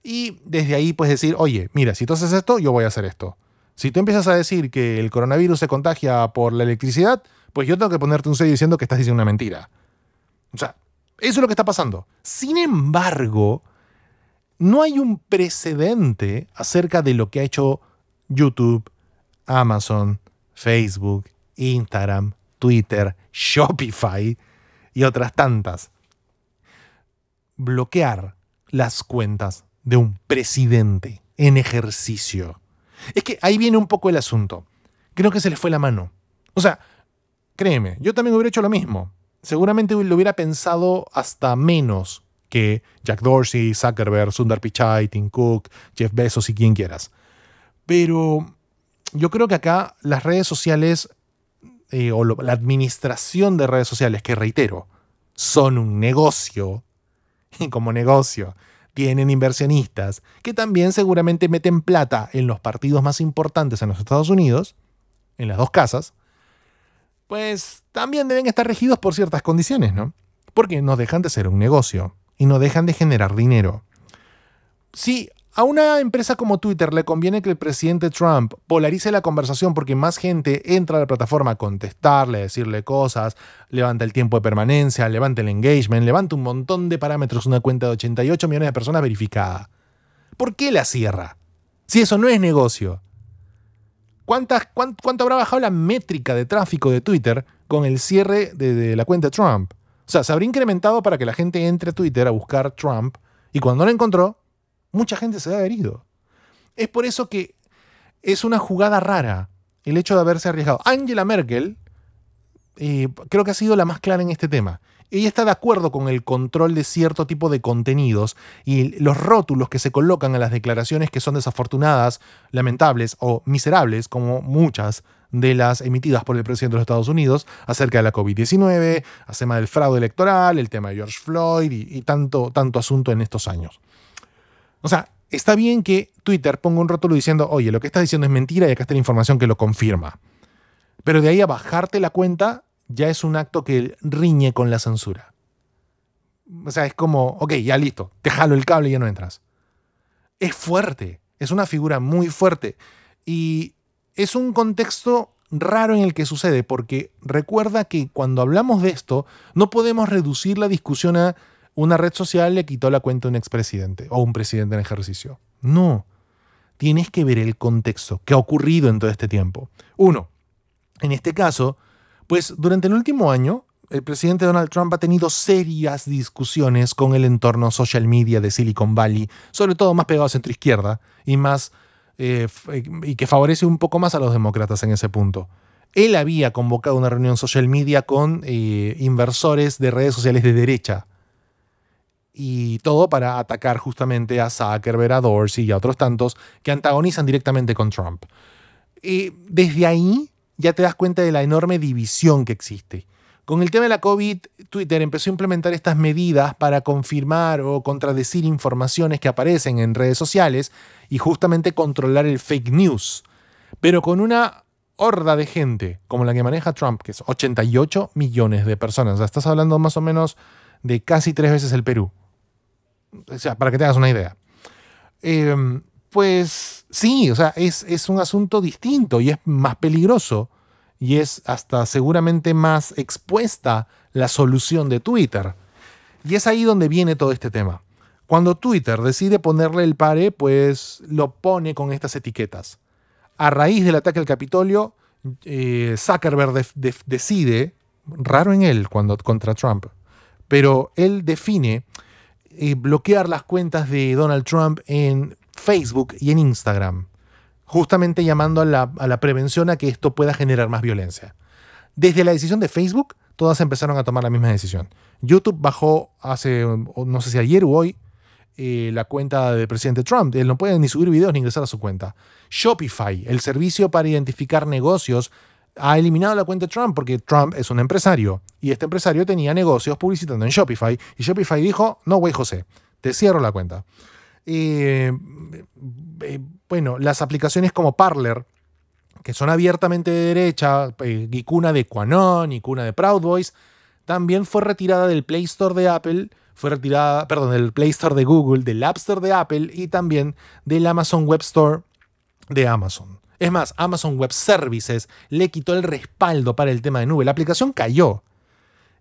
y desde ahí pues decir, oye, mira, si tú haces esto, yo voy a hacer esto. Si tú empiezas a decir que el coronavirus se contagia por la electricidad, pues yo tengo que ponerte un sello diciendo que estás diciendo una mentira. O sea, eso es lo que está pasando. Sin embargo, no hay un precedente acerca de lo que ha hecho YouTube, Amazon, Facebook, Instagram, Twitter, Shopify y otras tantas. Bloquear las cuentas de un presidente en ejercicio. Es que ahí viene un poco el asunto. Creo que se les fue la mano. O sea, créeme, yo también hubiera hecho lo mismo. Seguramente lo hubiera pensado hasta menos que Jack Dorsey, Zuckerberg, Sundar Pichai, Tim Cook, Jeff Bezos y quien quieras. Pero yo creo que acá las redes sociales eh, o la administración de redes sociales, que reitero, son un negocio, y como negocio tienen inversionistas que también seguramente meten plata en los partidos más importantes en los Estados Unidos, en las dos casas, pues también deben estar regidos por ciertas condiciones, ¿no? Porque no dejan de ser un negocio y no dejan de generar dinero. Sí. A una empresa como Twitter le conviene que el presidente Trump polarice la conversación porque más gente entra a la plataforma a contestarle, a decirle cosas, levanta el tiempo de permanencia, levanta el engagement, levanta un montón de parámetros, una cuenta de 88 millones de personas verificada. ¿Por qué la cierra? Si eso no es negocio. ¿Cuántas, cuánto, habrá bajado la métrica de tráfico de Twitter con el cierre de, la cuenta de Trump? O sea, se habría incrementado para que la gente entre a Twitter a buscar Trump y cuando lo encontró, mucha gente se ha herido. Es por eso que es una jugada rara el hecho de haberse arriesgado. Angela Merkel eh, creo que ha sido la más clara en este tema. Ella está de acuerdo con el control de cierto tipo de contenidos y los rótulos que se colocan a las declaraciones que son desafortunadas, lamentables o miserables, como muchas de las emitidas por el presidente de los Estados Unidos acerca de la COVID-19, el del fraude electoral, el tema de George Floyd y, y tanto, tanto asunto en estos años. O sea, está bien que Twitter ponga un rótulo diciendo, oye, lo que estás diciendo es mentira y acá está la información que lo confirma. Pero de ahí a bajarte la cuenta ya es un acto que riñe con la censura. O sea, es como, ok, ya listo, te jalo el cable y ya no entras. Es fuerte, es una figura muy fuerte. Y es un contexto raro en el que sucede, porque recuerda que cuando hablamos de esto, no podemos reducir la discusión a una red social le quitó la cuenta a un expresidente o un presidente en ejercicio. No. Tienes que ver el contexto que ha ocurrido en todo este tiempo. Uno, en este caso, pues durante el último año, el presidente Donald Trump ha tenido serias discusiones con el entorno social media de Silicon Valley, sobre todo más pegado a centro izquierda y más eh, eh, y que favorece un poco más a los demócratas en ese punto. Él había convocado una reunión social media con eh, inversores de redes sociales de derecha, y todo para atacar justamente a Zuckerberg, a Dorsey y a otros tantos que antagonizan directamente con Trump. Y desde ahí ya te das cuenta de la enorme división que existe. Con el tema de la COVID, Twitter empezó a implementar estas medidas para confirmar o contradecir informaciones que aparecen en redes sociales y justamente controlar el fake news. Pero con una horda de gente como la que maneja Trump, que es 88 millones de personas, estás hablando más o menos de casi tres veces el Perú. O sea, para que te hagas una idea. Em, pues sí, o sea, es, un asunto distinto y es más peligroso y es hasta seguramente más expuesta la solución de Twitter. Y es ahí donde viene todo este tema. Cuando Twitter decide ponerle el pare, pues lo pone con estas etiquetas. A raíz del ataque al Capitolio, eh, Zuckerberg decide, raro en él cuando contra Trump, pero él define bloquear las cuentas de Donald Trump en Facebook y en Instagram, justamente llamando a la, prevención a que esto pueda generar más violencia. Desde la decisión de Facebook, todas empezaron a tomar la misma decisión. YouTube bajó hace, no sé si ayer o hoy, eh, la cuenta del presidente Trump. Él no puede ni subir videos ni ingresar a su cuenta. Shopify, el servicio para identificar negocios ha eliminado la cuenta de Trump porque Trump es un empresario y este empresario tenía negocios publicitando en Shopify y Shopify dijo, no, güey José, te cierro la cuenta. Eh, bueno, las aplicaciones como Parler, que son abiertamente de derecha, eh, y cuna de Quanon y cuna de Proud Boys, también fue retirada del Play Store de Apple, fue retirada, perdón, del Play Store de Google, del App Store de Apple y también del Amazon Web Store de Amazon. Es más, Amazon Web Services le quitó el respaldo para el tema de nube. La aplicación cayó.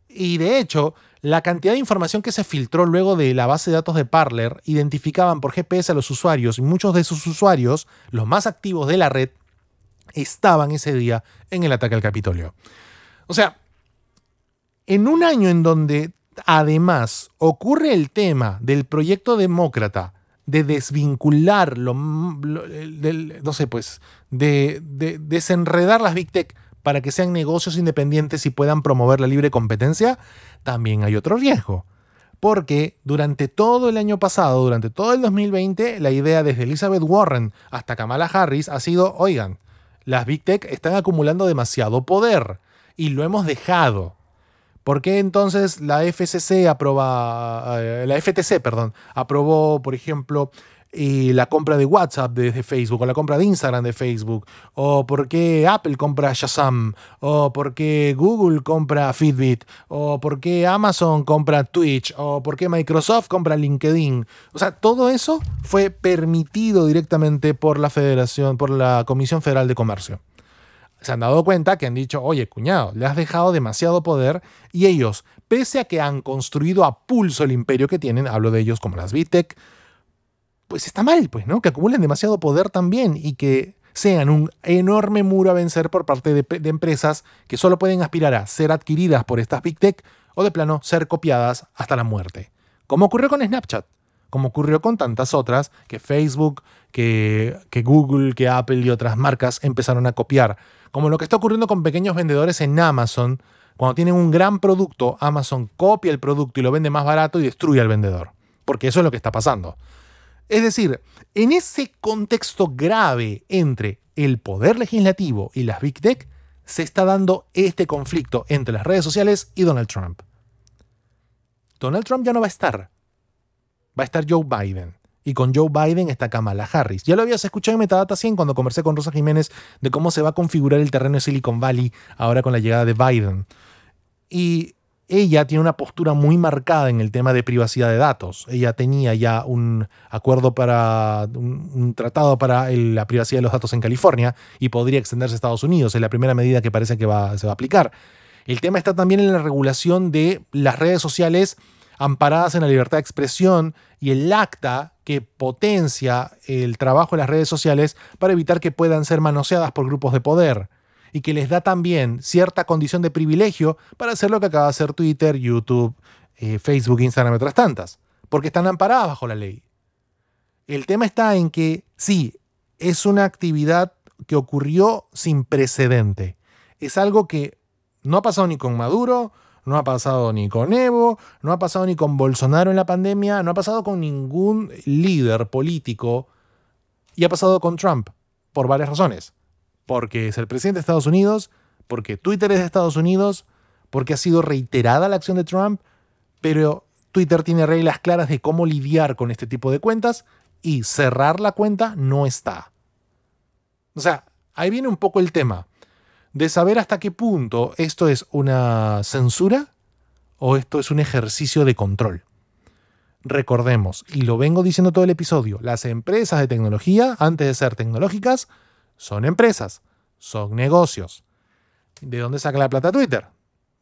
Y de hecho, la cantidad de información que se filtró luego de la base de datos de Parler identificaban por GPS a los usuarios y muchos de sus usuarios, los más activos de la red, estaban ese día en el ataque al Capitolio. O sea, en un año en donde además ocurre el tema del proyecto demócrata de desvincular, lo, del, no sé, pues, de, de, desenredar las Big Tech para que sean negocios independientes y puedan promover la libre competencia, también hay otro riesgo. Porque durante todo el año pasado, durante todo el 2020, la idea desde Elizabeth Warren hasta Kamala Harris ha sido, oigan, las Big Tech están acumulando demasiado poder y lo hemos dejado. ¿Por qué entonces la FCC eh, la FTC, perdón, aprobó, por ejemplo, la compra de WhatsApp desde Facebook, o la compra de Instagram de Facebook, o por qué Apple compra Shazam, o por qué Google compra Fitbit, o por qué Amazon compra Twitch, o por qué Microsoft compra LinkedIn. O sea, todo eso fue permitido directamente por la Federación, por la Comisión Federal de Comercio se han dado cuenta que han dicho, oye, cuñado, le has dejado demasiado poder y ellos, pese a que han construido a pulso el imperio que tienen, hablo de ellos como las Big Tech, pues está mal, pues, ¿no? Que acumulen demasiado poder también y que sean un enorme muro a vencer por parte de, empresas que solo pueden aspirar a ser adquiridas por estas Big Tech o de plano ser copiadas hasta la muerte. Como ocurrió con Snapchat, como ocurrió con tantas otras que Facebook, que, que Google, que Apple y otras marcas empezaron a copiar como lo que está ocurriendo con pequeños vendedores en Amazon. Cuando tienen un gran producto, Amazon copia el producto y lo vende más barato y destruye al vendedor. Porque eso es lo que está pasando. Es decir, en ese contexto grave entre el poder legislativo y las big tech, se está dando este conflicto entre las redes sociales y Donald Trump. Donald Trump ya no va a estar. Va a estar Joe Biden y con Joe Biden está Kamala Harris. Ya lo habías escuchado en Metadata 100 cuando conversé con Rosa Jiménez de cómo se va a configurar el terreno de Silicon Valley ahora con la llegada de Biden. Y ella tiene una postura muy marcada en el tema de privacidad de datos. Ella tenía ya un acuerdo para un, tratado para la privacidad de los datos en California y podría extenderse a Estados Unidos. Es la primera medida que parece que se va a aplicar. El tema está también en la regulación de las redes sociales amparadas en la libertad de expresión y el acta que potencia el trabajo en las redes sociales para evitar que puedan ser manoseadas por grupos de poder y que les da también cierta condición de privilegio para hacer lo que acaba de hacer Twitter, YouTube, eh, Facebook, Instagram y otras tantas, porque están amparadas bajo la ley. El tema está en que sí, es una actividad que ocurrió sin precedente. Es algo que no ha pasado ni con Maduro, no ha pasado ni con Evo, no ha pasado ni con Bolsonaro en la pandemia, no ha pasado con ningún líder político y ha pasado con Trump por varias razones. Porque es el presidente de Estados Unidos, porque Twitter es de Estados Unidos, porque ha sido reiterada la acción de Trump, pero Twitter tiene reglas claras de cómo lidiar con este tipo de cuentas y cerrar la cuenta no está. O sea, ahí viene un poco el tema de saber hasta qué punto esto es una censura o esto es un ejercicio de control. Recordemos, y lo vengo diciendo todo el episodio, las empresas de tecnología, antes de ser tecnológicas, son empresas, son negocios. ¿De dónde saca la plata Twitter?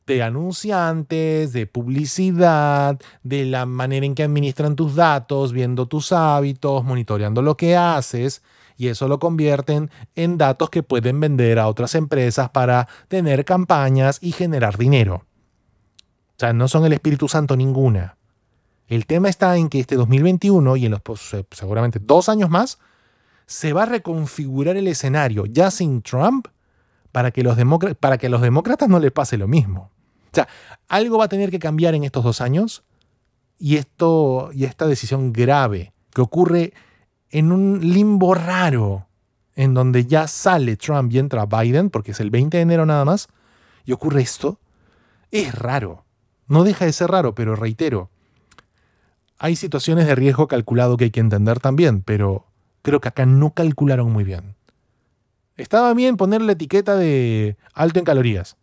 De anunciantes, de publicidad, de la manera en que administran tus datos, viendo tus hábitos, monitoreando lo que haces, y eso lo convierten en datos que pueden vender a otras empresas para tener campañas y generar dinero. O sea, no son el Espíritu Santo ninguna. El tema está en que este 2021 y en los seguramente dos años más, se va a reconfigurar el escenario, ya sin Trump, para que, los para que a los demócratas no les pase lo mismo. O sea, algo va a tener que cambiar en estos dos años y, esto, y esta decisión grave que ocurre en un limbo raro, en donde ya sale Trump y entra Biden, porque es el 20 de enero nada más, y ocurre esto, es raro. No deja de ser raro, pero reitero, hay situaciones de riesgo calculado que hay que entender también, pero creo que acá no calcularon muy bien. Estaba bien poner la etiqueta de alto en calorías.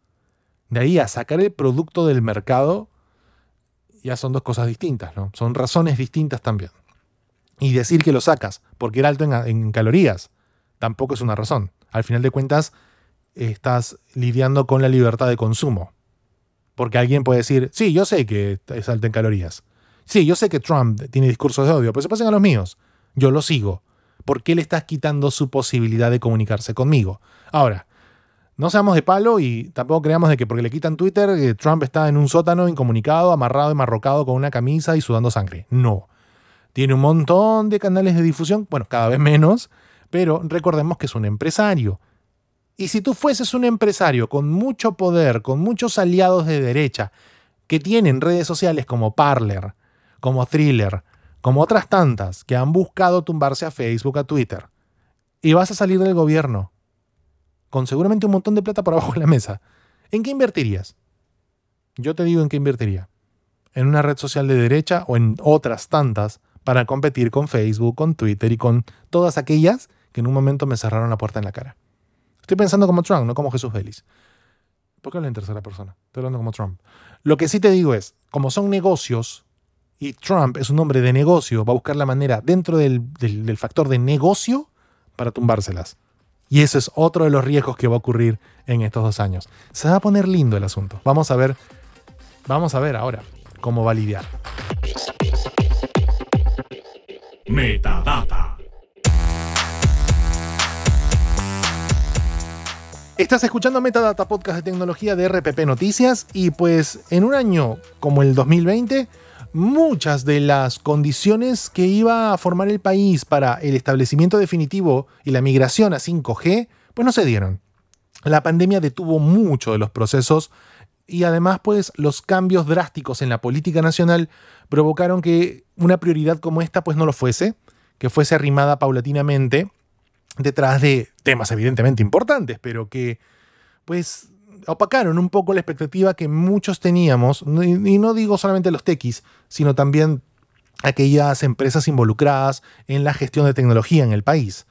De ahí a sacar el producto del mercado, ya son dos cosas distintas, ¿no? Son razones distintas también y decir que lo sacas porque era alto en, calorías tampoco es una razón. Al final de cuentas, estás lidiando con la libertad de consumo. Porque alguien puede decir, sí, yo sé que es alto en calorías. Sí, yo sé que Trump tiene discursos de odio, pero se pasen a los míos. Yo lo sigo. ¿Por qué le estás quitando su posibilidad de comunicarse conmigo? Ahora, no seamos de palo y tampoco creamos de que porque le quitan Twitter, eh, Trump está en un sótano incomunicado, amarrado y marrocado con una camisa y sudando sangre. No. Tiene un montón de canales de difusión, bueno, cada vez menos, pero recordemos que es un empresario. Y si tú fueses un empresario con mucho poder, con muchos aliados de derecha, que tienen redes sociales como Parler, como Thriller, como otras tantas que han buscado tumbarse a Facebook, a Twitter, y vas a salir del gobierno con seguramente un montón de plata por abajo de la mesa, ¿en qué invertirías? Yo te digo en qué invertiría. En una red social de derecha o en otras tantas para competir con Facebook, con Twitter y con todas aquellas que en un momento me cerraron la puerta en la cara. Estoy pensando como Trump, no como Jesús Vélez. ¿Por qué hablo en tercera persona? Estoy hablando como Trump. Lo que sí te digo es, como son negocios, y Trump es un hombre de negocio, va a buscar la manera dentro del, factor de negocio para tumbárselas. Y eso es otro de los riesgos que va a ocurrir en estos dos años. Se va a poner lindo el asunto. Vamos a ver, vamos a ver ahora cómo va a lidiar. Metadata. Estás escuchando Metadata Podcast de Tecnología de RPP Noticias y pues en un año como el 2020 muchas de las condiciones que iba a formar el país para el establecimiento definitivo y la migración a 5G pues no se dieron. La pandemia detuvo mucho de los procesos y además pues los cambios drásticos en la política nacional provocaron que una prioridad como esta pues no lo fuese, que fuese arrimada paulatinamente detrás de temas evidentemente importantes, pero que pues opacaron un poco la expectativa que muchos teníamos, y no digo solamente los techis, sino también aquellas empresas involucradas en la gestión de tecnología en el país.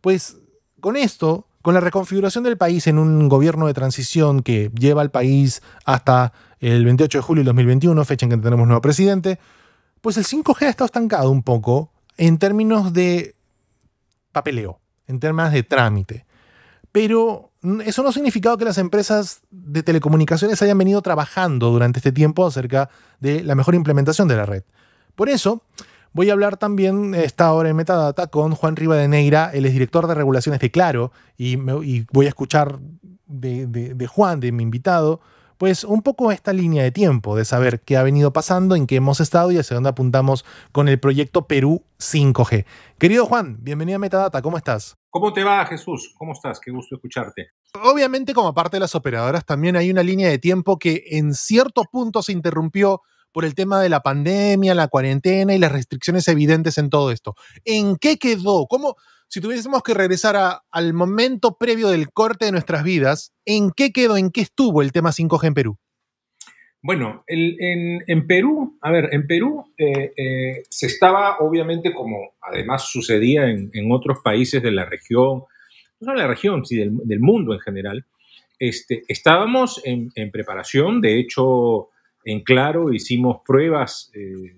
Pues con esto con la reconfiguración del país en un gobierno de transición que lleva al país hasta el 28 de julio de 2021, fecha en que tenemos nuevo presidente, pues el 5G ha estado estancado un poco en términos de papeleo, en términos de trámite. Pero eso no ha significado que las empresas de telecomunicaciones hayan venido trabajando durante este tiempo acerca de la mejor implementación de la red. Por eso, Voy a hablar también eh, esta hora en Metadata con Juan Rivadeneira, él es director de regulaciones de Claro, y, voy a escuchar de, de Juan, de mi invitado, pues un poco esta línea de tiempo, de saber qué ha venido pasando, en qué hemos estado y hacia dónde apuntamos con el proyecto Perú 5G. Querido Juan, bienvenido a Metadata, ¿cómo estás? ¿Cómo te va, Jesús? ¿Cómo estás? Qué gusto escucharte. Obviamente, como parte de las operadoras, también hay una línea de tiempo que en cierto punto se interrumpió por el tema de la pandemia, la cuarentena y las restricciones evidentes en todo esto. ¿En qué quedó? ¿Cómo, si tuviésemos que regresar al momento previo del corte de nuestras vidas, ¿en qué quedó, en qué estuvo el tema 5G en Perú? Bueno, en, Perú, a ver, en Perú eh, eh, se estaba obviamente como además sucedía en, otros países de la región, no solo de la región, sino del, mundo en general, este, estábamos en preparación, de hecho en claro, hicimos pruebas eh,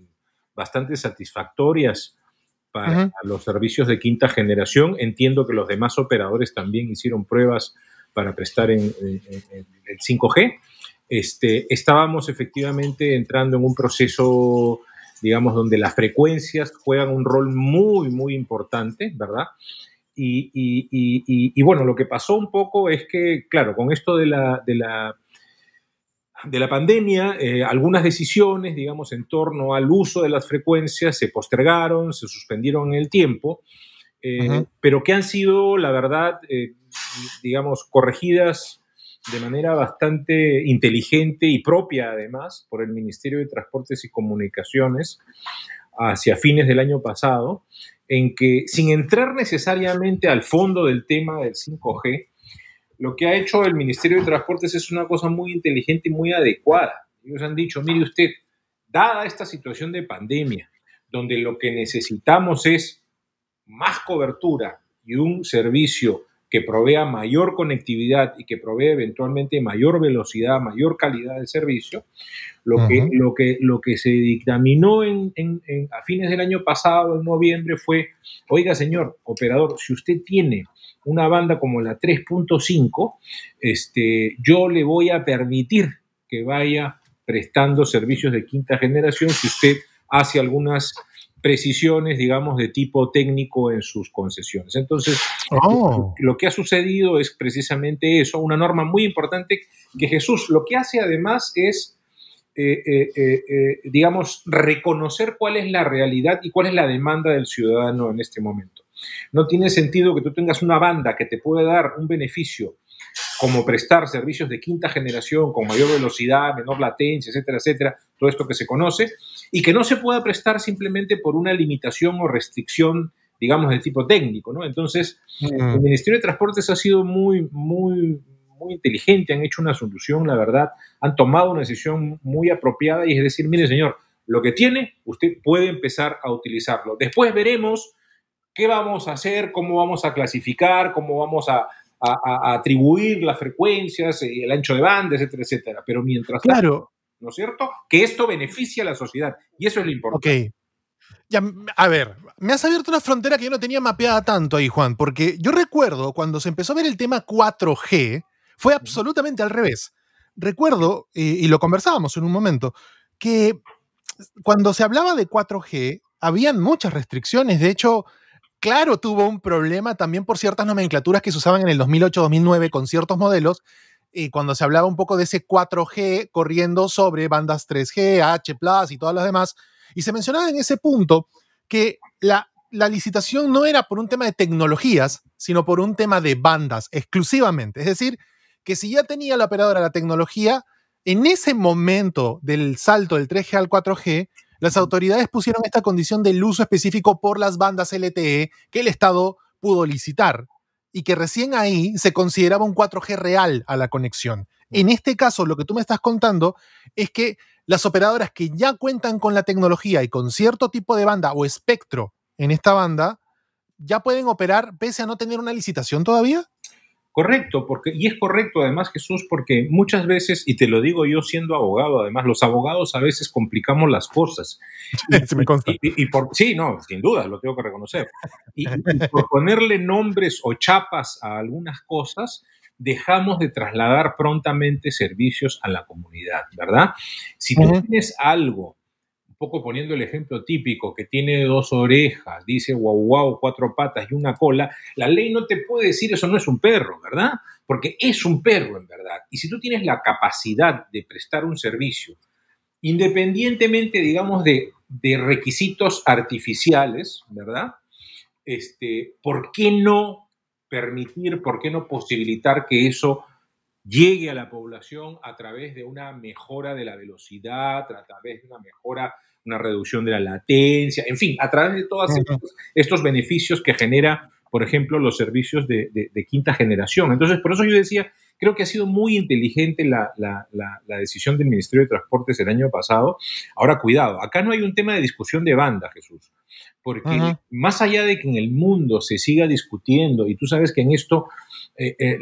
bastante satisfactorias para los servicios de quinta generación. Entiendo que los demás operadores también hicieron pruebas para prestar en, el 5G. Este, estábamos efectivamente entrando en un proceso, digamos, donde las frecuencias juegan un rol muy, muy importante, ¿verdad? Y, bueno, lo que pasó un poco es que, claro, con esto de la de la pandemia, eh, algunas decisiones, digamos, en torno al uso de las frecuencias se postergaron, se suspendieron en el tiempo, eh, pero que han sido, la verdad, eh, digamos, corregidas de manera bastante inteligente y propia, además, por el Ministerio de Transportes y Comunicaciones hacia fines del año pasado, en que, sin entrar necesariamente al fondo del tema del 5G, lo que ha hecho el Ministerio de Transportes es una cosa muy inteligente y muy adecuada. Ellos han dicho, mire usted, dada esta situación de pandemia, donde lo que necesitamos es más cobertura y un servicio que provea mayor conectividad y que provea eventualmente mayor velocidad, mayor calidad de servicio, lo, que, se dictaminó a fines del año pasado, en noviembre, fue, oiga señor operador, si usted tiene una banda como la 3.5, este, yo le voy a permitir que vaya prestando servicios de quinta generación si usted hace algunas precisiones, digamos, de tipo técnico en sus concesiones. Entonces, oh. lo que ha sucedido es precisamente eso, una norma muy importante que Jesús lo que hace además es, eh, eh, eh, digamos, reconocer cuál es la realidad y cuál es la demanda del ciudadano en este momento. No tiene sentido que tú tengas una banda que te puede dar un beneficio como prestar servicios de quinta generación con mayor velocidad, menor latencia, etcétera, etcétera, todo esto que se conoce, y que no se pueda prestar simplemente por una limitación o restricción, digamos, del tipo técnico, Entonces, mm. el Ministerio de Transportes ha sido muy, muy, muy inteligente, han hecho una solución, la verdad, han tomado una decisión muy apropiada y es decir, mire, señor, lo que tiene, usted puede empezar a utilizarlo. Después veremos qué vamos a hacer, cómo vamos a clasificar, cómo vamos a, atribuir las frecuencias, eh, el ancho de banda, etcétera, etcétera. Pero mientras claro. Tanto, ¿no es cierto? Que esto beneficia a la sociedad. Y eso es lo importante. Ok. Ya, a ver, me has abierto una frontera que yo no tenía mapeada tanto ahí, Juan, porque yo recuerdo cuando se empezó a ver el tema 4G, fue absolutamente al revés. Recuerdo, y lo conversábamos en un momento, que cuando se hablaba de 4G, habían muchas restricciones. De hecho, claro, tuvo un problema también por ciertas nomenclaturas que se usaban en el 2008-2009 con ciertos modelos, y eh, cuando se hablaba un poco de ese 4G corriendo sobre bandas 3G, H ⁇ y todas las demás, y se mencionaba en ese punto que la, la licitación no era por un tema de tecnologías, sino por un tema de bandas exclusivamente. Es decir, que si ya tenía la operadora la tecnología, en ese momento del salto del 3G al 4G, las autoridades pusieron esta condición del uso específico por las bandas LTE que el Estado pudo licitar y que recién ahí se consideraba un 4G real a la conexión. En este caso, lo que tú me estás contando es que las operadoras que ya cuentan con la tecnología y con cierto tipo de banda o espectro en esta banda, ya pueden operar pese a no tener una licitación todavía. Correcto, porque, y es correcto además Jesús, porque muchas veces, y te lo digo yo siendo abogado, además, los abogados a veces complicamos las cosas. Y, por, sí, no, sin duda, lo tengo que reconocer. Y, por ponerle nombres o chapas a algunas cosas, dejamos de trasladar prontamente servicios a la comunidad, ¿verdad? Si tú tienes algo poco poniendo el ejemplo típico, que tiene dos orejas, dice guau guau, cuatro patas y una cola, la ley no te puede decir eso no es un perro, ¿verdad? Porque es un perro en verdad. Y si tú tienes la capacidad de prestar un servicio, independientemente, digamos, de, requisitos artificiales, ¿verdad? Este, ¿Por qué no permitir, por qué no posibilitar que eso llegue a la población a través de una mejora de la velocidad, a través de una mejora una reducción de la latencia, en fin, a través de todos estos, beneficios que genera, por ejemplo, los servicios de, quinta generación. Entonces, por eso yo decía, creo que ha sido muy inteligente la, decisión del Ministerio de Transportes el año pasado. Ahora, cuidado, acá no hay un tema de discusión de banda, Jesús, porque más allá de que en el mundo se siga discutiendo, y tú sabes que en esto eh, eh,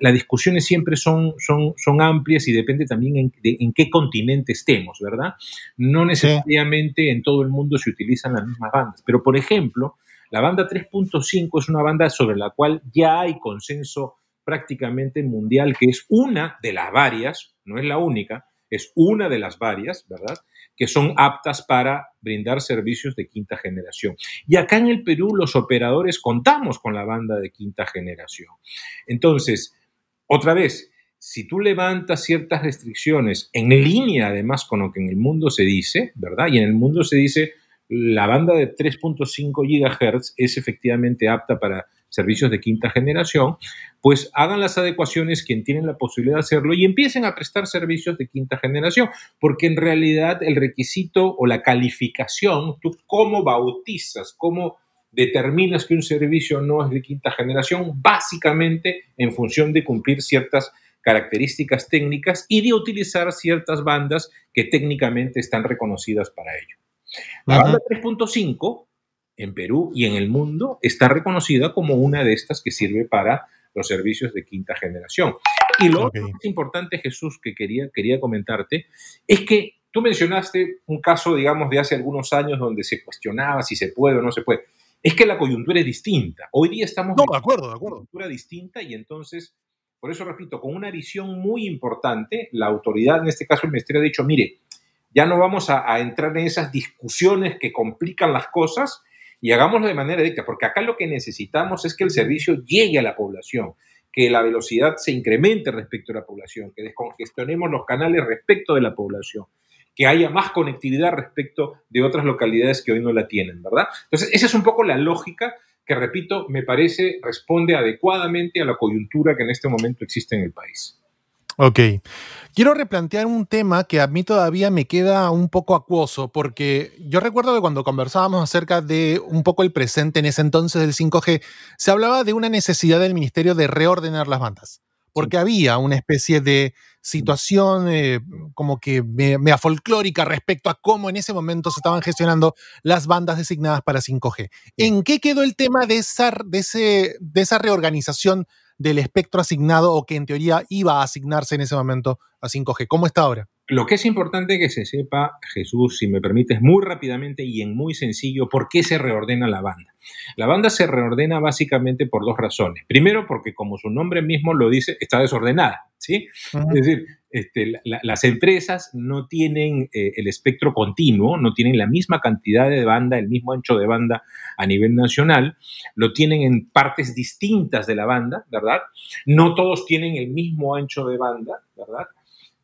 las discusiones siempre son, son, amplias y depende también en, qué continente estemos, ¿verdad? No necesariamente en todo el mundo se utilizan las mismas bandas, pero por ejemplo, la banda 3.5 es una banda sobre la cual ya hay consenso prácticamente mundial, que es una de las varias, no es la única, es una de las varias, ¿verdad? que son aptas para brindar servicios de quinta generación. Y acá en el Perú los operadores contamos con la banda de quinta generación. Entonces, otra vez, si tú levantas ciertas restricciones en línea además con lo que en el mundo se dice, ¿verdad? Y en el mundo se dice la banda de 3.5 GHz es efectivamente apta para servicios de quinta generación, pues hagan las adecuaciones quien tienen la posibilidad de hacerlo y empiecen a prestar servicios de quinta generación, porque en realidad el requisito o la calificación, tú cómo bautizas, cómo determinas que un servicio no es de quinta generación, básicamente en función de cumplir ciertas características técnicas y de utilizar ciertas bandas que técnicamente están reconocidas para ello. La banda 3.5 en Perú y en el mundo está reconocida como una de estas que sirve para los servicios de quinta generación. Y lo más importante, Jesús, que quería, quería comentarte, es que tú mencionaste un caso, digamos, de hace algunos años donde se cuestionaba si se puede o no se puede. Es que la coyuntura es distinta. Hoy día estamos no, de acuerdo, de acuerdo. una coyuntura distinta y entonces, por eso repito, con una visión muy importante, la autoridad, en este caso el Ministerio, ha dicho, mire, ya no vamos a entrar en esas discusiones que complican las cosas, y hagámoslo de manera directa, porque acá lo que necesitamos es que el servicio llegue a la población, que la velocidad se incremente respecto a la población, que descongestionemos los canales respecto de la población, que haya más conectividad respecto de otras localidades que hoy no la tienen, ¿verdad? Entonces, esa es un poco la lógica que, repito, me parece responde adecuadamente a la coyuntura que en este momento existe en el país. Ok. Quiero replantear un tema que a mí todavía me queda un poco acuoso, porque yo recuerdo que cuando conversábamos acerca de un poco el presente en ese entonces del 5G, se hablaba de una necesidad del ministerio de reordenar las bandas, porque había una especie de situación eh, como que mea folclórica respecto a cómo en ese momento se estaban gestionando las bandas designadas para 5G. ¿En qué quedó el tema de esa, de ese, de esa reorganización del espectro asignado o que en teoría iba a asignarse en ese momento a 5G. ¿Cómo está ahora? Lo que es importante que se sepa, Jesús, si me permites, muy rápidamente y en muy sencillo, por qué se reordena la banda. La banda se reordena básicamente por dos razones. Primero, porque como su nombre mismo lo dice, está desordenada, ¿sí? Es decir, este, las empresas no tienen eh, el espectro continuo, no tienen la misma cantidad de banda, el mismo ancho de banda a nivel nacional, lo tienen en partes distintas de la banda, ¿verdad? No todos tienen el mismo ancho de banda, ¿verdad?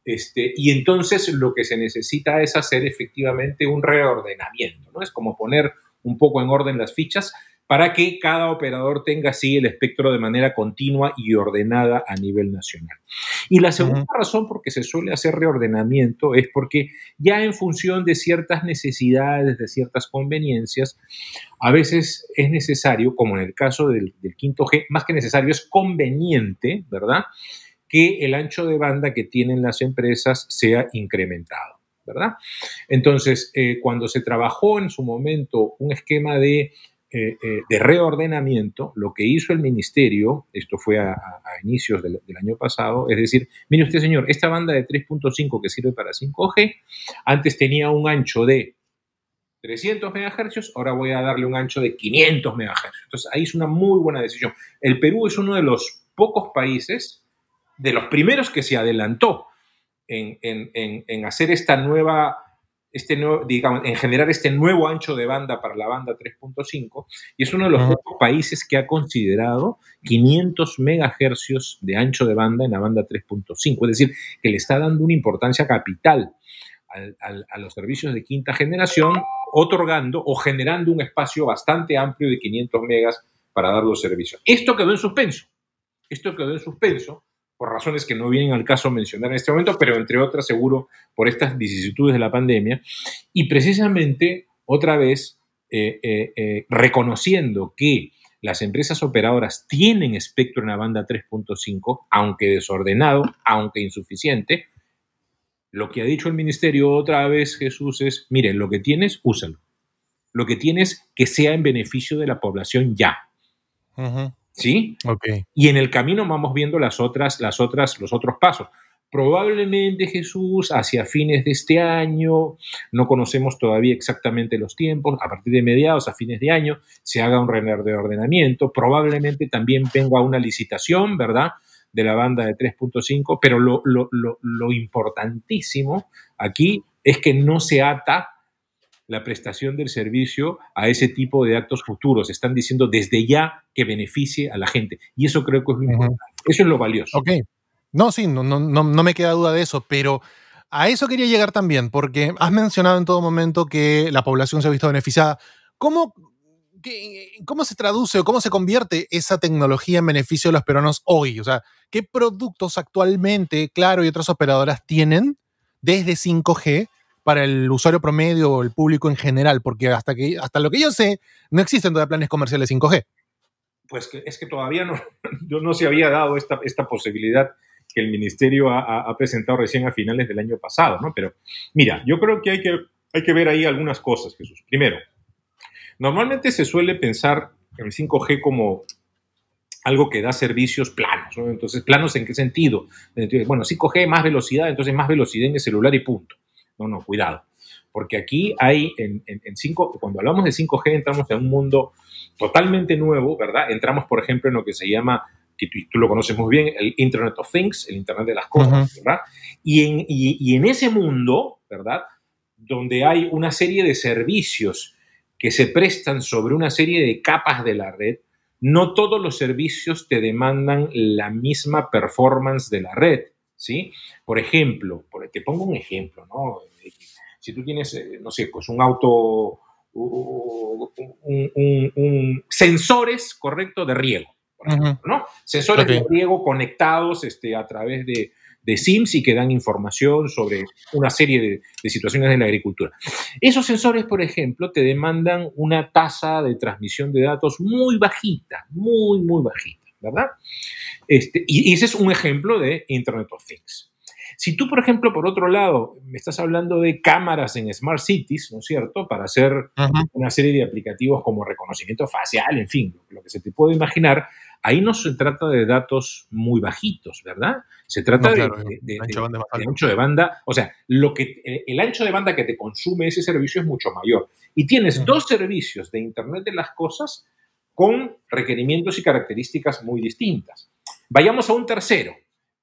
Este, y entonces lo que se necesita es hacer efectivamente un reordenamiento, ¿no? Es como poner un poco en orden las fichas para que cada operador tenga así el espectro de manera continua y ordenada a nivel nacional. Y la segunda razón por que se suele hacer reordenamiento es porque ya en función de ciertas necesidades, de ciertas conveniencias, a veces es necesario, como en el caso del, del quinto G, más que necesario, es conveniente, ¿verdad? que el ancho de banda que tienen las empresas sea incrementado. ¿verdad? Entonces, eh, cuando se trabajó en su momento un esquema de, eh, eh, reordenamiento, lo que hizo el ministerio, esto fue a, inicios del, del, año pasado, es decir, mire usted señor, esta banda de 3.5 que sirve para 5G, antes tenía un ancho de 300 MHz, ahora voy a darle un ancho de 500 MHz. Entonces, ahí es una muy buena decisión. El Perú es uno de los pocos países de los primeros que se adelantó en, hacer esta nueva este nuevo, digamos, en generar este nuevo ancho de banda para la banda 3.5 y es uno de los pocos países que ha considerado 500 MHz de ancho de banda en la banda 3.5, es decir, que le está dando una importancia capital a los servicios de quinta generación, otorgando o generando un espacio bastante amplio de 500 megas para dar los servicios. Esto quedó en suspenso, esto quedó en suspenso por razones que no vienen al caso mencionar en este momento, pero entre otras seguro por estas vicisitudes de la pandemia. Y precisamente, otra vez, eh, eh, eh, reconociendo que las empresas operadoras tienen espectro en la banda 3.5, aunque desordenado, aunque insuficiente, lo que ha dicho el ministerio otra vez, Jesús, es, miren, lo que tienes, úsalo. Lo que tienes, que sea en beneficio de la población ya. Ajá. ¿sí? Y en el camino vamos viendo las otras, las otras, los otros pasos. Probablemente Jesús hacia fines de este año, no conocemos todavía exactamente los tiempos, a partir de mediados, a fines de año, se haga un de ordenamiento. probablemente también venga una licitación, ¿verdad? De la banda de 3.5, pero lo, lo, lo importantísimo aquí es que no se ata la prestación del servicio a ese tipo de actos futuros. Están diciendo desde ya que beneficie a la gente. Y eso creo que es lo Eso es lo valioso. Ok. No, sí, no, no, no, no me queda duda de eso, pero a eso quería llegar también, porque has mencionado en todo momento que la población se ha visto beneficiada. ¿Cómo, cómo se traduce o cómo se convierte esa tecnología en beneficio de los peruanos hoy? O sea, ¿qué productos actualmente, claro, y otras operadoras tienen desde 5G para el usuario promedio o el público en general? Porque hasta, que, hasta lo que yo sé, no existen todavía planes comerciales 5G. Pues es que todavía no, no se había dado esta, posibilidad que el ministerio ha, presentado recién a finales del año pasado, ¿no? Pero mira, yo creo que hay que, hay que ver ahí algunas cosas, Jesús. Primero, normalmente se suele pensar en 5G como algo que da servicios planos. ¿no? Entonces, planos en qué sentido? Bueno, 5G más velocidad, entonces más velocidad en el celular y punto. No, no, cuidado. Porque aquí hay, en, cinco, cuando hablamos de 5G, entramos en un mundo totalmente nuevo, ¿verdad? Entramos, por ejemplo, en lo que se llama, que tú, lo conoces muy bien, el Internet of Things, el Internet de las cosas, ¿verdad? Y en, y en ese mundo, ¿verdad? Donde hay una serie de servicios que se prestan sobre una serie de capas de la red, no todos los servicios te demandan la misma performance de la red, ¿sí? Por ejemplo, te pongo un ejemplo, ¿no? Si tú tienes, eh, no sé, pues un auto, un, sensores, correcto, de riego, por ejemplo, ¿no? Sensores de riego conectados este, a través de, SIMS y que dan información sobre una serie de, situaciones en la agricultura. Esos sensores, por ejemplo, te demandan una tasa de transmisión de datos muy bajita, muy, muy bajita, ¿verdad? Este, y ese es un ejemplo de Internet of Things. Si tú, por ejemplo, por otro lado, me estás hablando de cámaras en Smart Cities, ¿no es cierto?, para hacer una serie de aplicativos como reconocimiento facial, en fin, lo que se te puede imaginar, ahí no se trata de datos muy bajitos, ¿verdad? Se trata de, ancho de, banda O sea, lo que, eh, el ancho de banda que te consume ese servicio es mucho mayor. Y tienes dos servicios de Internet de las cosas con requerimientos y características muy distintas. Vayamos a un tercero,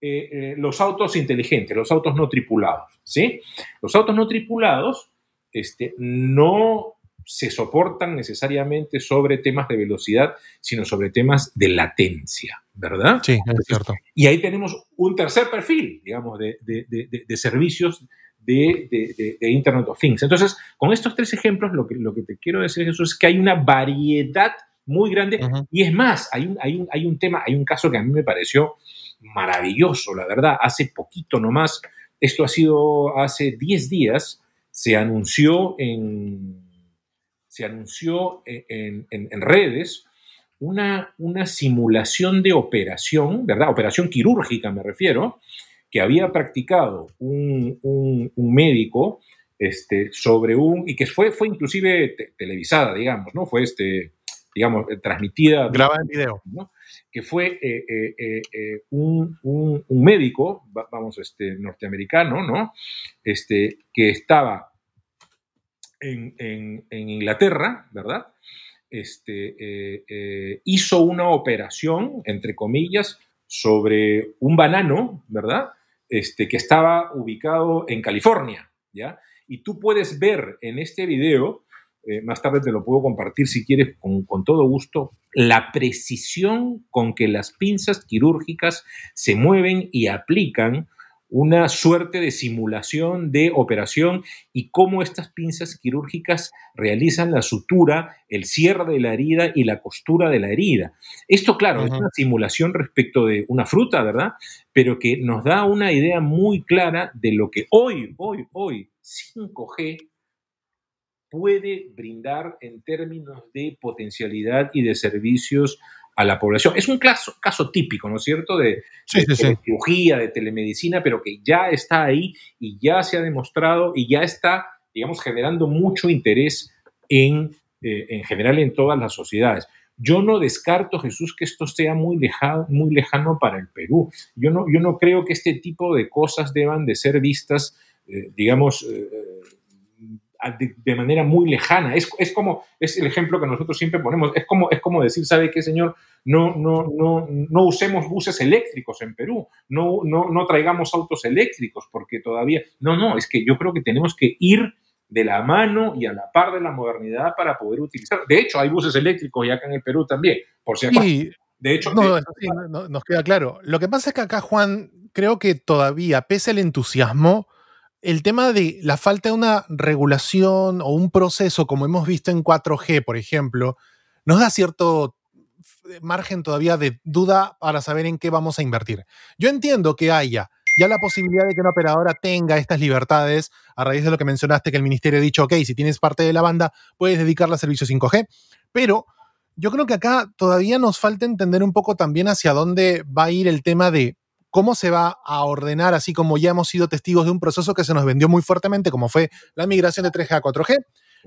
eh, eh, los autos inteligentes, los autos no tripulados, ¿sí? Los autos no tripulados este, no se soportan necesariamente sobre temas de velocidad, sino sobre temas de latencia, ¿verdad? Sí, es cierto. Y ahí tenemos un tercer perfil, digamos, de, servicios de, Internet of Things. Entonces, con estos tres ejemplos, lo que, lo que te quiero decir, es que hay una variedad muy grande. Y es más, hay hay, hay un tema, hay un caso que a mí me pareció maravilloso, la verdad. Hace poquito nomás, esto ha sido hace 10 días, se anunció en, se anunció e-, en, redes una, una, simulación de operación, ¿verdad? Operación quirúrgica me refiero, que había practicado un, médico este, sobre un, y que fue, fue inclusive televisada, digamos, ¿no? Fue este, digamos, eh, transmitida. Grabada en video. ¿no? que fue eh, eh, eh, un, médico, vamos, este, norteamericano, ¿no? Este, que estaba en, en Inglaterra, ¿verdad? Este, hizo una operación, entre comillas, sobre un banano, ¿verdad? Este, que estaba ubicado en California, ¿ya? Y tú puedes ver en este video eh, más tarde te lo puedo compartir si quieres con, todo gusto, la precisión con que las pinzas quirúrgicas se mueven y aplican una suerte de simulación de operación y cómo estas pinzas quirúrgicas realizan la sutura, el cierre de la herida y la costura de la herida. Esto, claro, es una simulación respecto de una fruta, ¿verdad? Pero que nos da una idea muy clara de lo que hoy, hoy, hoy, 5G puede brindar en términos de potencialidad y de servicios a la población. Es un caso, caso típico, ¿no es cierto?, de, de, cirugía, de telemedicina, pero que ya está ahí y ya se ha demostrado y ya está, digamos, generando mucho interés en, eh, general en todas las sociedades. Yo no descarto, Jesús, que esto sea muy lejano, muy lejano para el Perú. Yo no, yo no creo que este tipo de cosas deban de ser vistas, eh, digamos, eh, de, manera muy lejana. Es, es, como, es el ejemplo que nosotros siempre ponemos, es como, es como decir, ¿sabe qué, señor? No, no, no, no usemos buses eléctricos en Perú, no, no, no traigamos autos eléctricos, porque todavía, no, no, es que yo creo que tenemos que ir de la mano y a la par de la modernidad para poder utilizar. De hecho, hay buses eléctricos ya acá en el Perú también, por si de hecho, eh, nos queda claro. Lo que pasa es que acá, Juan, creo que todavía, pese al entusiasmo, el tema de la falta de una regulación o un proceso, como hemos visto en 4G, por ejemplo, nos da cierto margen todavía de duda para saber en qué vamos a invertir. Yo entiendo que haya ya la posibilidad de que una operadora tenga estas libertades a raíz de lo que mencionaste que el ministerio ha dicho, ok, si tienes parte de la banda, puedes dedicarla a servicio 5G, pero yo creo que acá todavía nos falta entender un poco también hacia dónde va a ir el tema de ¿Cómo se va a ordenar, así como ya hemos sido testigos de un proceso que se nos vendió muy fuertemente, como fue la migración de 3G a 4G?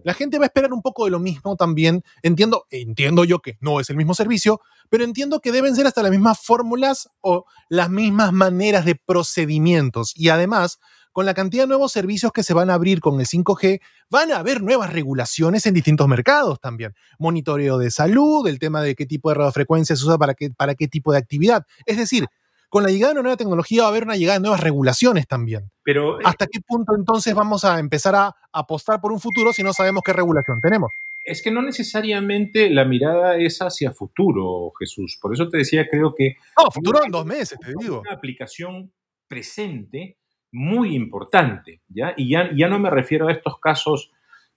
La gente va a esperar un poco de lo mismo también. Entiendo, entiendo yo que no es el mismo servicio, pero entiendo que deben ser hasta las mismas fórmulas o las mismas maneras de procedimientos. Y además, con la cantidad de nuevos servicios que se van a abrir con el 5G, van a haber nuevas regulaciones en distintos mercados también. Monitoreo de salud, el tema de qué tipo de radiofrecuencia se usa para qué, para qué tipo de actividad. Es decir, con la llegada de una nueva tecnología va a haber una llegada de nuevas regulaciones también. Pero, eh, ¿Hasta qué punto entonces vamos a empezar a apostar por un futuro si no sabemos qué regulación tenemos? Es que no necesariamente la mirada es hacia futuro, Jesús. Por eso te decía, creo que... No, futuro en dos meses, te digo. Una aplicación presente muy importante, ¿ya? Y ya, ya no me refiero a estos casos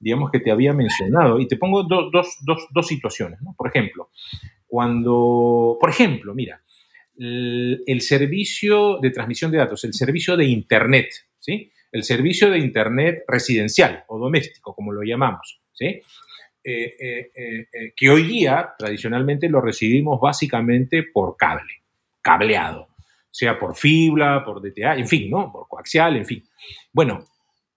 digamos, que te había mencionado. Y te pongo dos, dos, dos situaciones, ¿no? Por ejemplo, cuando, por ejemplo, mira, el servicio de transmisión de datos, el servicio de Internet, ¿sí? El servicio de Internet residencial o doméstico, como lo llamamos, ¿sí? Eh, eh, eh, que hoy día tradicionalmente lo recibimos básicamente por cable, cableado, sea por fibra, por DTA, en fin, ¿no? Por coaxial, en fin. Bueno,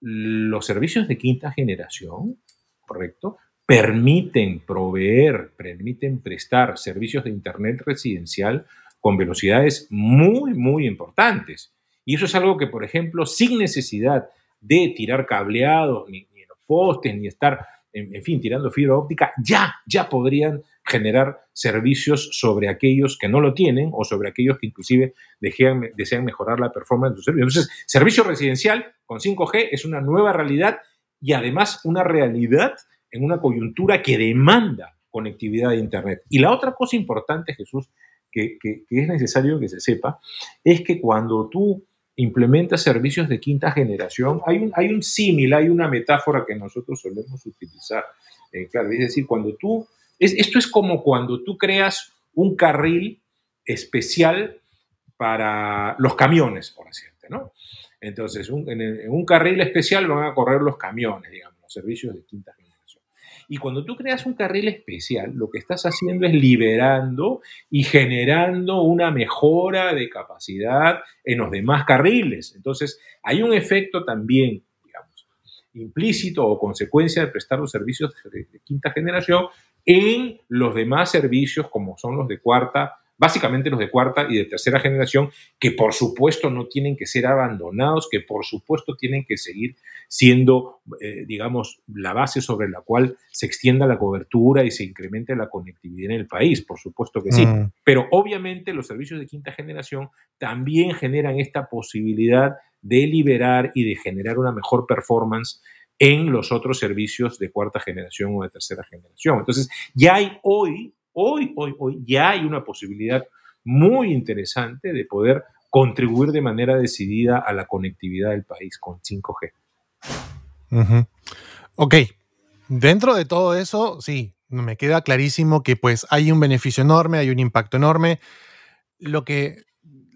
los servicios de quinta generación, correcto, permiten proveer, permiten prestar servicios de Internet residencial con velocidades muy, muy importantes. Y eso es algo que, por ejemplo, sin necesidad de tirar cableado, ni, postes, ni estar, en, fin, tirando fibra óptica, ya, ya podrían generar servicios sobre aquellos que no lo tienen o sobre aquellos que inclusive desean, mejorar la performance de sus servicios. Entonces, servicio residencial con 5G es una nueva realidad y además una realidad en una coyuntura que demanda conectividad de Internet. Y la otra cosa importante, Jesús, que, es necesario que se sepa, es que cuando tú implementas servicios de quinta generación. Hay un, hay un símil, hay una metáfora que nosotros solemos utilizar. Eh, claro, es decir, cuando tú, esto es como cuando tú creas un carril especial para los camiones, por decirte, ¿no? Entonces, un, en, un carril especial van a correr los camiones, digamos, los servicios de quinta generación. Y cuando tú creas un carril especial, lo que estás haciendo es liberando y generando una mejora de capacidad en los demás carriles. Entonces, hay un efecto también, digamos, implícito o consecuencia de prestar los servicios de, quinta generación en los demás servicios como son los de cuarta básicamente los de cuarta y de tercera generación, que por supuesto no tienen que ser abandonados, que por supuesto tienen que seguir siendo, eh, digamos, la base sobre la cual se extienda la cobertura y se incremente la conectividad en el país, por supuesto que sí. Mm. Pero obviamente los servicios de quinta generación también generan esta posibilidad de liberar y de generar una mejor performance en los otros servicios de cuarta generación o de tercera generación. Entonces, ya hay hoy Hoy, hoy, hoy ya hay una posibilidad muy interesante de poder contribuir de manera decidida a la conectividad del país con 5G. Ok, dentro de todo eso, sí, me queda clarísimo que pues hay un beneficio enorme, hay un impacto enorme. Lo que,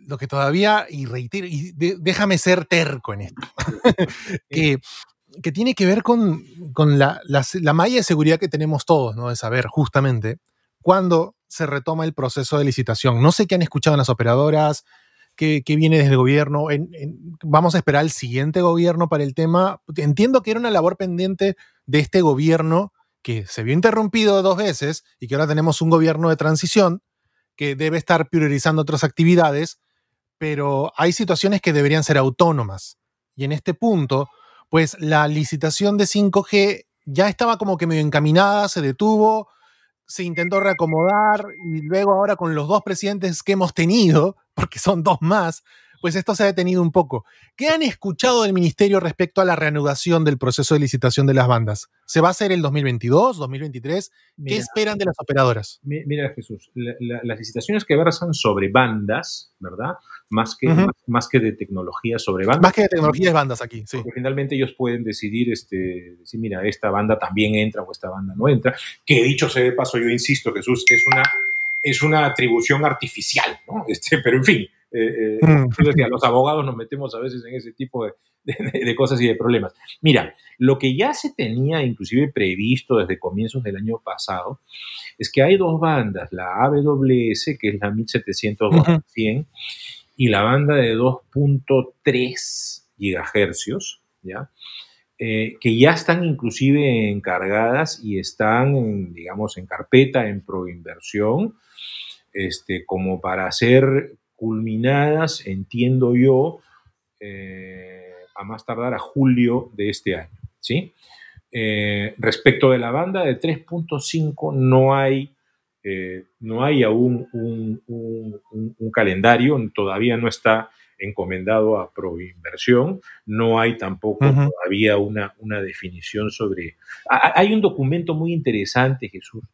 lo que todavía, y reitero, y déjame ser terco en esto, que, tiene que ver con, la, malla de seguridad que tenemos todos, ¿no? De saber justamente cuándo se retoma el proceso de licitación. No sé qué han escuchado en las operadoras, qué, viene desde el gobierno. vamos a esperar al siguiente gobierno para el tema. Entiendo que era una labor pendiente de este gobierno que se vio interrumpido dos veces y que ahora tenemos un gobierno de transición que debe estar priorizando otras actividades, pero hay situaciones que deberían ser autónomas. Y en este punto, pues la licitación de 5G ya estaba como que medio encaminada, se detuvo, se intentó reacomodar y luego ahora con los dos presidentes que hemos tenido, porque son dos más, pues esto se ha detenido un poco. ¿Qué han escuchado del ministerio respecto a la reanudación del proceso de licitación de las bandas? ¿Se va a hacer el 2022, 2023? ¿Qué esperan de las operadoras? Mira, Jesús, las licitaciones que versan sobre bandas, ¿verdad? Más que, más, que de tecnología sobre bandas. Más que de tecnología es bandas aquí, sí. Porque finalmente ellos pueden decidir, este, decir, mira, esta banda también entra o esta banda no entra. Que dicho sea de paso, yo insisto, Jesús, es una es una atribución artificial, ¿no? Este, pero en fin, eh, eh, mm. los abogados nos metemos a veces en ese tipo de, cosas y de problemas. Mira, lo que ya se tenía inclusive previsto desde comienzos del año pasado es que hay dos bandas, la AWS, que es la 1700 100 y la banda de 2.3 gigahercios, ¿ya? Eh, que ya están inclusive encargadas y están, digamos, en carpeta, en proinversión, este, como para ser culminadas, entiendo yo, eh, a más tardar a julio de este año. ¿sí? Eh, respecto de la banda de 3.5, no hay, eh, no hay aún un, calendario, todavía no está encomendado a Proinversión, no hay tampoco todavía una definición sobre... Hay un documento muy interesante, Jesús,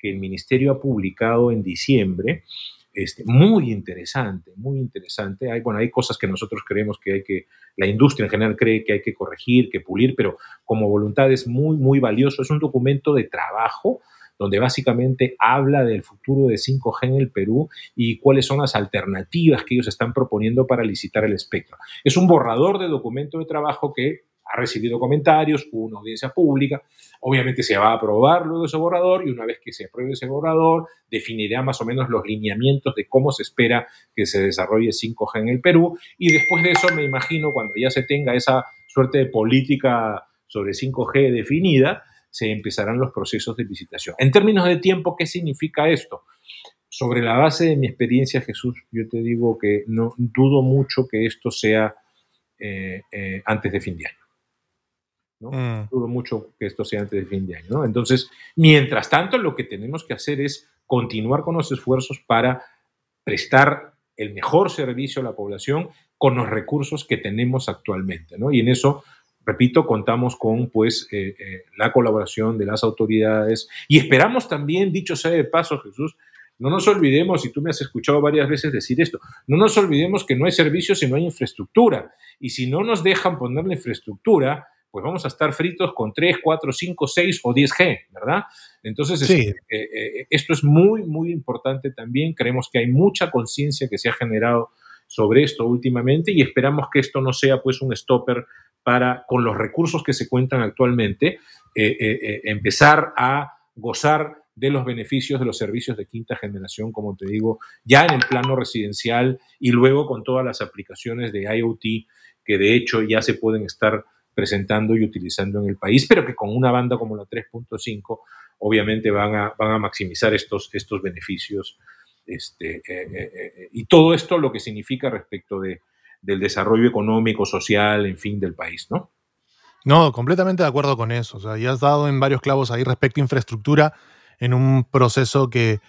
que el ministerio ha publicado en diciembre, este, muy interesante, muy interesante. Hay, bueno, hay cosas que nosotros creemos que hay que, la industria en general cree que hay que corregir, que pulir, pero como voluntad es muy, muy valioso. Es un documento de trabajo donde básicamente habla del futuro de 5G en el Perú y cuáles son las alternativas que ellos están proponiendo para licitar el espectro. Es un borrador de documento de trabajo que ha recibido comentarios, hubo una audiencia pública, obviamente se va a aprobar luego ese borrador y una vez que se apruebe ese borrador definirá más o menos los lineamientos de cómo se espera que se desarrolle 5G en el Perú y después de eso me imagino cuando ya se tenga esa suerte de política sobre 5G definida, se empezarán los procesos de licitación. En términos de tiempo, ¿qué significa esto? Sobre la base de mi experiencia, Jesús, yo te digo que no dudo mucho que esto sea eh, eh, antes de fin de año. ¿no? Mm. Dudo mucho que esto sea antes del fin de año, Entonces, mientras tanto, lo que tenemos que hacer es continuar con los esfuerzos para prestar el mejor servicio a la población con los recursos que tenemos actualmente, Y en eso, repito, contamos con, pues, eh, eh, la colaboración de las autoridades y esperamos también, dicho sea de paso, Jesús, no nos olvidemos, y tú me has escuchado varias veces decir esto, no nos olvidemos que no hay servicio si no hay infraestructura. Y si no nos dejan poner la infraestructura, pues vamos a estar fritos con 3, 4, 5, 6 o 10G, ¿verdad? Entonces, eh, eh, esto es muy, muy importante también. Creemos que hay mucha conciencia que se ha generado sobre esto últimamente y esperamos que esto no sea pues un stopper para, con los recursos que se cuentan actualmente, eh, empezar a gozar de los beneficios de los servicios de quinta generación, como te digo, ya en el plano residencial y luego con todas las aplicaciones de IoT que de hecho ya se pueden estar presentando y utilizando en el país, pero que con una banda como la 3.5 obviamente van a, van a maximizar estos, estos beneficios. Este, eh, eh, eh, y todo esto lo que significa respecto de, del desarrollo económico, social, en fin, del país, ¿no? No, completamente de acuerdo con eso. O sea, ya has dado en varios clavos ahí respecto a infraestructura en un proceso que,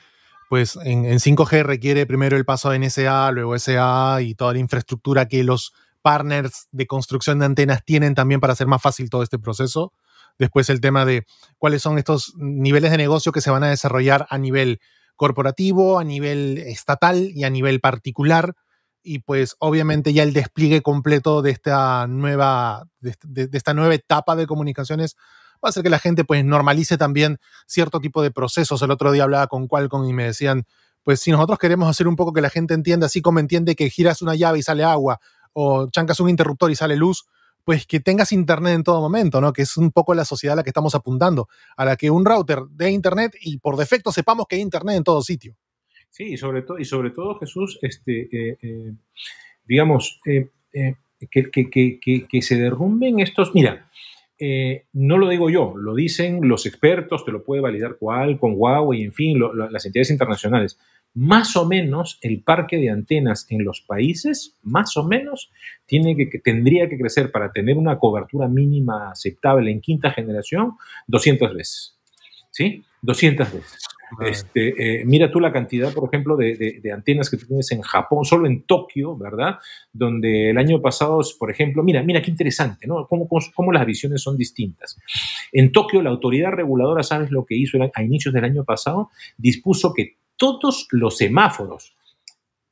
pues, en, en 5G requiere primero el paso a NSA, luego SA y toda la infraestructura que los partners de construcción de antenas tienen también para hacer más fácil todo este proceso. Después el tema de cuáles son estos niveles de negocio que se van a desarrollar a nivel corporativo, a nivel estatal y a nivel particular. Y pues obviamente ya el despliegue completo de esta nueva, de, esta nueva etapa de comunicaciones va a hacer que la gente pues normalice también cierto tipo de procesos. El otro día hablaba con Qualcomm y me decían, pues si nosotros queremos hacer un poco que la gente entienda, así como entiende que giras una llave y sale agua, o chancas un interruptor y sale luz, pues que tengas internet en todo momento, ¿no? Que es un poco la sociedad a la que estamos apuntando, a la que un router dé internet y por defecto sepamos que hay internet en todo sitio. Sí, y sobre, todo y sobre todo, Jesús, este, eh, eh, digamos, eh, que, se derrumben estos. Mira, no lo digo yo, lo dicen los expertos, te lo puede validar cual, con Huawei, en fin, las entidades internacionales más o menos el parque de antenas en los países, más o menos, tiene que, tendría que crecer para tener una cobertura mínima aceptable en quinta generación 200 veces. ¿Sí? 200 veces. Ah. Este, eh, mira tú la cantidad, por ejemplo, de, antenas que tienes en Japón, solo en Tokio, ¿verdad? Donde el año pasado, por ejemplo, mira, mira qué interesante, ¿no? cómo las visiones son distintas. En Tokio, la autoridad reguladora, ¿sabes lo que hizo a inicios del año pasado? Dispuso que todos los semáforos,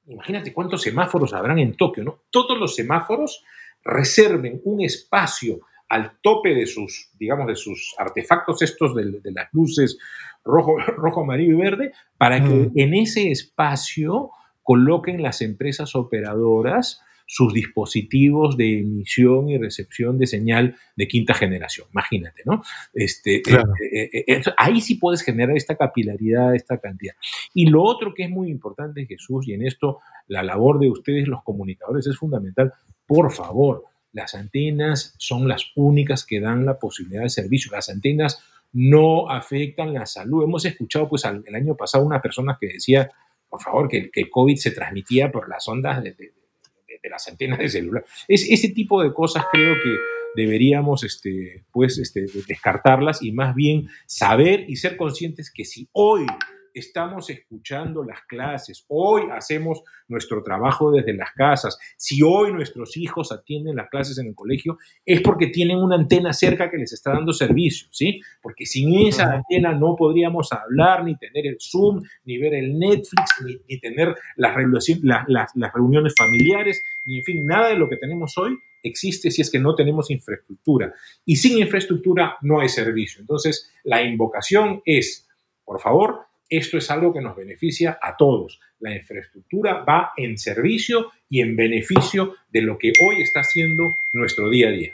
imagínate cuántos semáforos habrán en Tokio, ¿no? Todos los semáforos reserven un espacio al tope de sus, digamos, de sus artefactos estos de, las luces rojo, rojo, amarillo y verde, para que mm. en ese espacio coloquen las empresas operadoras sus dispositivos de emisión y recepción de señal de quinta generación. Imagínate, ¿no? Este, eh, eh, eh, ahí sí puedes generar esta capilaridad, esta cantidad. Y lo otro que es muy importante, Jesús, y en esto la labor de ustedes, los comunicadores, es fundamental. Por favor, las antenas son las únicas que dan la posibilidad de servicio. Las antenas no afectan la salud. Hemos escuchado, pues, el año pasado una persona que decía, por favor, que, el COVID se transmitía por las ondas de, de, las antenas de celular. Es, ese tipo de cosas creo que deberíamos este, pues, este, descartarlas y más bien saber y ser conscientes que si hoy estamos escuchando las clases, hoy hacemos nuestro trabajo desde las casas, si hoy nuestros hijos atienden las clases en el colegio, es porque tienen una antena cerca que les está dando servicio, ¿sí? Porque sin esa antena no podríamos hablar, ni tener el Zoom, ni ver el Netflix, ni, tener las, las reuniones familiares, ni en fin, nada de lo que tenemos hoy existe si es que no tenemos infraestructura. Y sin infraestructura no hay servicio. Entonces, la invocación es, por favor, esto es algo que nos beneficia a todos. La infraestructura va en servicio y en beneficio de lo que hoy está siendo nuestro día a día.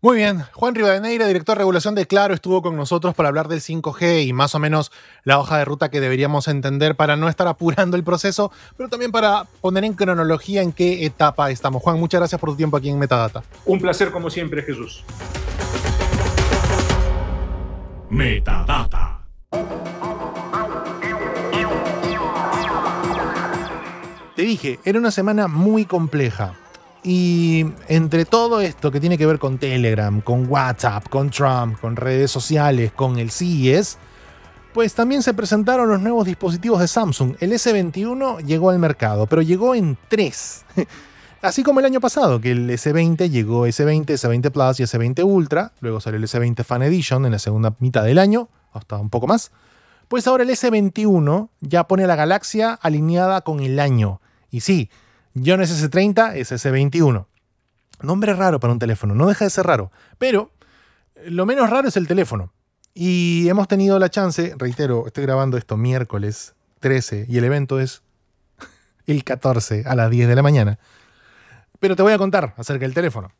Muy bien, Juan Rivadeneira, director de regulación de Claro, estuvo con nosotros para hablar del 5G y más o menos la hoja de ruta que deberíamos entender para no estar apurando el proceso, pero también para poner en cronología en qué etapa estamos. Juan, muchas gracias por tu tiempo aquí en Metadata. Un placer como siempre, Jesús. Metadata. Te dije, era una semana muy compleja. Y entre todo esto que tiene que ver con Telegram, con WhatsApp, con Trump, con redes sociales, con el CIS. E pues también se presentaron los nuevos dispositivos de Samsung. El S21 llegó al mercado, pero llegó en tres. Así como el año pasado, que el S20 llegó S20, S20 Plus y S20 Ultra, luego salió el S20 Fan Edition en la segunda mitad del año, hasta un poco más. Pues ahora el S21 ya pone a la galaxia alineada con el año. Y sí, yo no es S30, es S21. Nombre raro para un teléfono, no deja de ser raro, pero eh, lo menos raro es el teléfono. Y hemos tenido la chance, reitero, estoy grabando esto miércoles 13 y el evento es el 14 a las 10 de la mañana. Pero te voy a contar acerca del teléfono.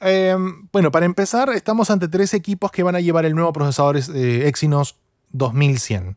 Em, bueno, para empezar, estamos ante tres equipos que van a llevar el nuevo procesador eh, Exynos 2100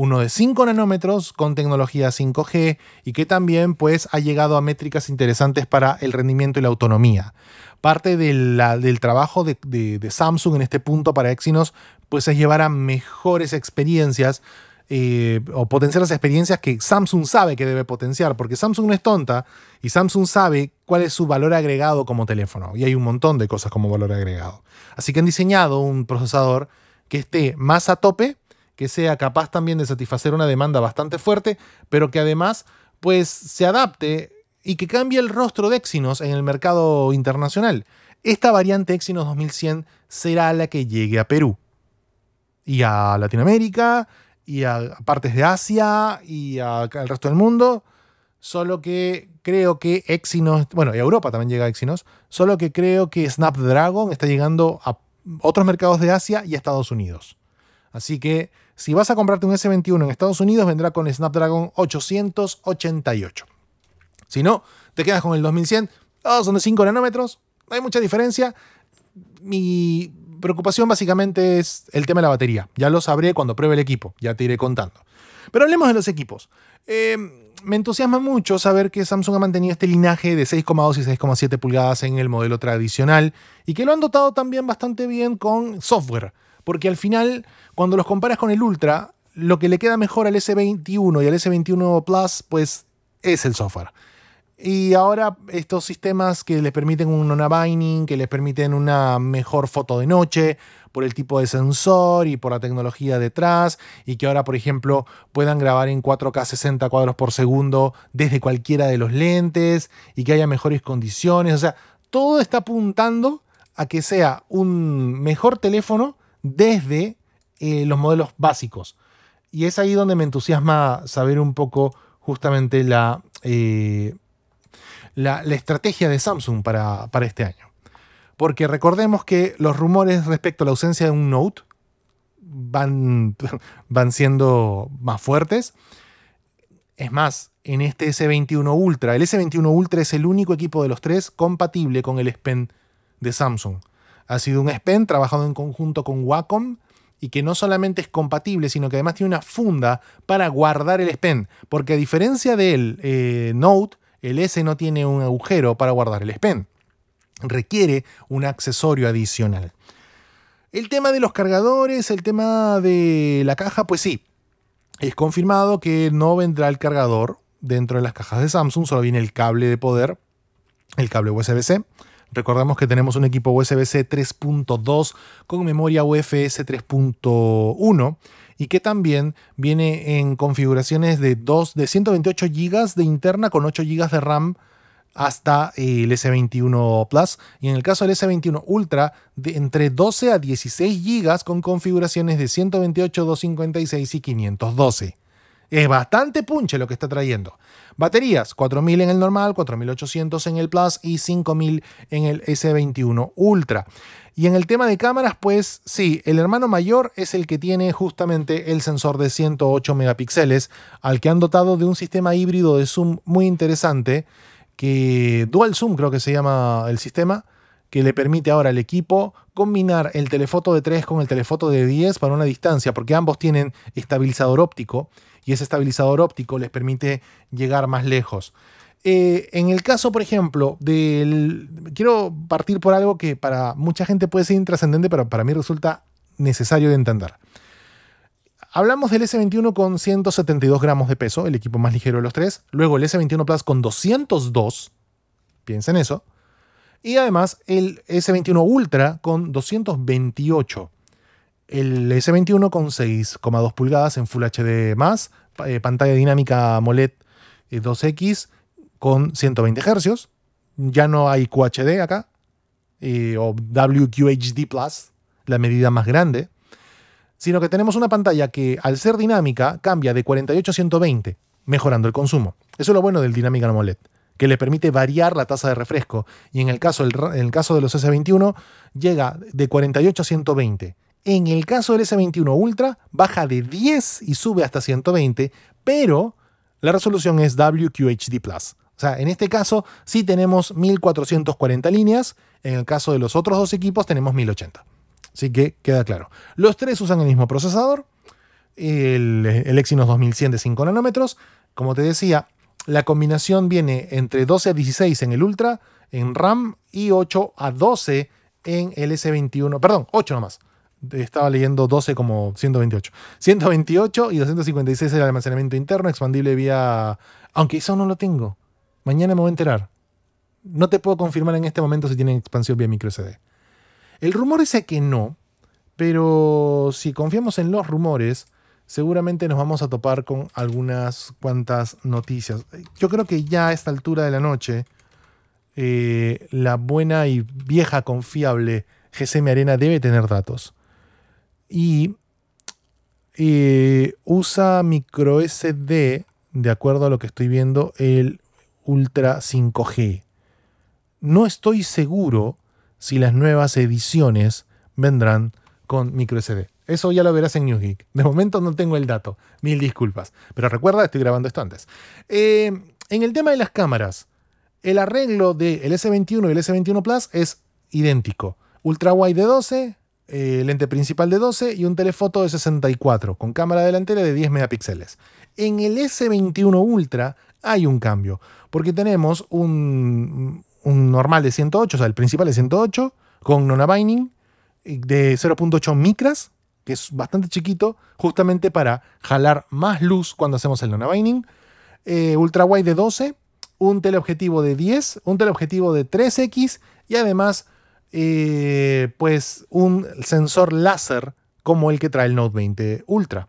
uno de 5 nanómetros con tecnología 5G y que también pues ha llegado a métricas interesantes para el rendimiento y la autonomía. Parte del trabajo de, Samsung en este punto para Exynos pues es llevar a mejores experiencias eh, o potenciar las experiencias que Samsung sabe que debe potenciar, porque Samsung no es tonta y Samsung sabe cuál es su valor agregado como teléfono y hay un montón de cosas como valor agregado. Así que han diseñado un procesador que esté más a tope que sea capaz también de satisfacer una demanda bastante fuerte, pero que además pues se adapte y que cambie el rostro de Exynos en el mercado internacional. Esta variante Exynos 2100 será la que llegue a Perú y a Latinoamérica y a partes de Asia y al resto del mundo. Solo que creo que Exynos, bueno, y a Europa también llega Exynos, solo que creo que Snapdragon está llegando a otros mercados de Asia y a Estados Unidos. Así que si vas a comprarte un S21 en Estados Unidos, vendrá con Snapdragon 888. Si no, te quedas con el 2100. Oh, ah, son de 5 nanómetros. No hay mucha diferencia. Mi preocupación básicamente es el tema de la batería. Ya lo sabré cuando pruebe el equipo. Ya te iré contando. Pero hablemos de los equipos. Eh, me entusiasma mucho saber que Samsung ha mantenido este linaje de 6,2 y 6,7 pulgadas en el modelo tradicional y que lo han dotado también bastante bien con software. Porque al final, cuando los comparas con el Ultra, lo que le queda mejor al S21 y al S21 Plus, pues es el software. Y ahora estos sistemas que les permiten un non binding que les permiten una mejor foto de noche por el tipo de sensor y por la tecnología detrás, y que ahora, por ejemplo, puedan grabar en 4K 60 cuadros por segundo desde cualquiera de los lentes y que haya mejores condiciones. O sea, todo está apuntando a que sea un mejor teléfono desde eh, los modelos básicos. Y es ahí donde me entusiasma saber un poco justamente la, eh, estrategia de Samsung para, este año. Porque recordemos que los rumores respecto a la ausencia de un Note van, van siendo más fuertes. Es más, en este S21 Ultra, el S21 Ultra es el único equipo de los tres compatible con el S Pen de Samsung ha sido un SPEN trabajado en conjunto con Wacom y que no solamente es compatible, sino que además tiene una funda para guardar el SPEN. Porque a diferencia del eh, Note, el S no tiene un agujero para guardar el SPEN. Requiere un accesorio adicional. El tema de los cargadores, el tema de la caja, pues sí. Es confirmado que no vendrá el cargador dentro de las cajas de Samsung, solo viene el cable de poder, el cable USB-C. Recordamos que tenemos un equipo USB-C 3.2 con memoria UFS 3.1 y que también viene en configuraciones de, 2, de 128 GB de interna con 8 GB de RAM hasta eh, el S21 Plus y en el caso del S21 Ultra de entre 12 a 16 GB con configuraciones de 128, 256 y 512. Es bastante punche lo que está trayendo. Baterías, 4000 en el normal, 4800 en el Plus y 5000 en el S21 Ultra. Y en el tema de cámaras, pues sí, el hermano mayor es el que tiene justamente el sensor de 108 megapíxeles, al que han dotado de un sistema híbrido de zoom muy interesante, que Dual Zoom creo que se llama el sistema, que le permite ahora al equipo combinar el telefoto de 3 con el telefoto de 10 para una distancia, porque ambos tienen estabilizador óptico y ese estabilizador óptico les permite llegar más lejos. Eh, en el caso, por ejemplo, del. Quiero partir por algo que para mucha gente puede ser intrascendente, pero para mí resulta necesario de entender. Hablamos del S21 con 172 gramos de peso, el equipo más ligero de los tres. Luego el S21 Plus con 202. Piensa en eso. Y además el S21 Ultra con 228 el S21 con 6,2 pulgadas en Full HD, eh, pantalla dinámica MOLED 2X eh, con 120 Hz. Ya no hay QHD acá, eh, o WQHD Plus, la medida más grande, sino que tenemos una pantalla que al ser dinámica cambia de 48 a 120, mejorando el consumo. Eso es lo bueno del Dinámica AMOLED, que le permite variar la tasa de refresco. Y en el caso, en el caso de los S21, llega de 48 a 120 en el caso del S21 Ultra, baja de 10 y sube hasta 120, pero la resolución es WQHD O sea, en este caso sí tenemos 1440 líneas, en el caso de los otros dos equipos tenemos 1080. Así que queda claro. Los tres usan el mismo procesador, el, el Exynos 2100 de 5 nanómetros. Como te decía, la combinación viene entre 12 a 16 en el Ultra, en RAM, y 8 a 12 en el S21, perdón, 8 nomás, estaba leyendo 12 como 128. 128 y 256 el almacenamiento interno expandible vía... Aunque eso no lo tengo. Mañana me voy a enterar. No te puedo confirmar en este momento si tienen expansión vía microSD. El rumor dice que no, pero si confiamos en los rumores, seguramente nos vamos a topar con algunas cuantas noticias. Yo creo que ya a esta altura de la noche, eh, la buena y vieja confiable GCM Arena debe tener datos y eh, usa micro SD, de acuerdo a lo que estoy viendo, el Ultra 5G. No estoy seguro si las nuevas ediciones vendrán con micro SD. Eso ya lo verás en Geek. De momento no tengo el dato. Mil disculpas. Pero recuerda, estoy grabando esto antes. Eh, en el tema de las cámaras, el arreglo del S21 y el S21 Plus es idéntico. Ultra wide de 12, eh, lente principal de 12 y un telefoto de 64, con cámara delantera de 10 megapíxeles. En el S21 Ultra hay un cambio, porque tenemos un, normal de 108, o sea, el principal de 108, con non de 0.8 micras, que es bastante chiquito, justamente para jalar más luz cuando hacemos el non eh, ultra wide de 12, un teleobjetivo de 10, un teleobjetivo de 3X y además eh, pues un sensor láser como el que trae el Note 20 Ultra.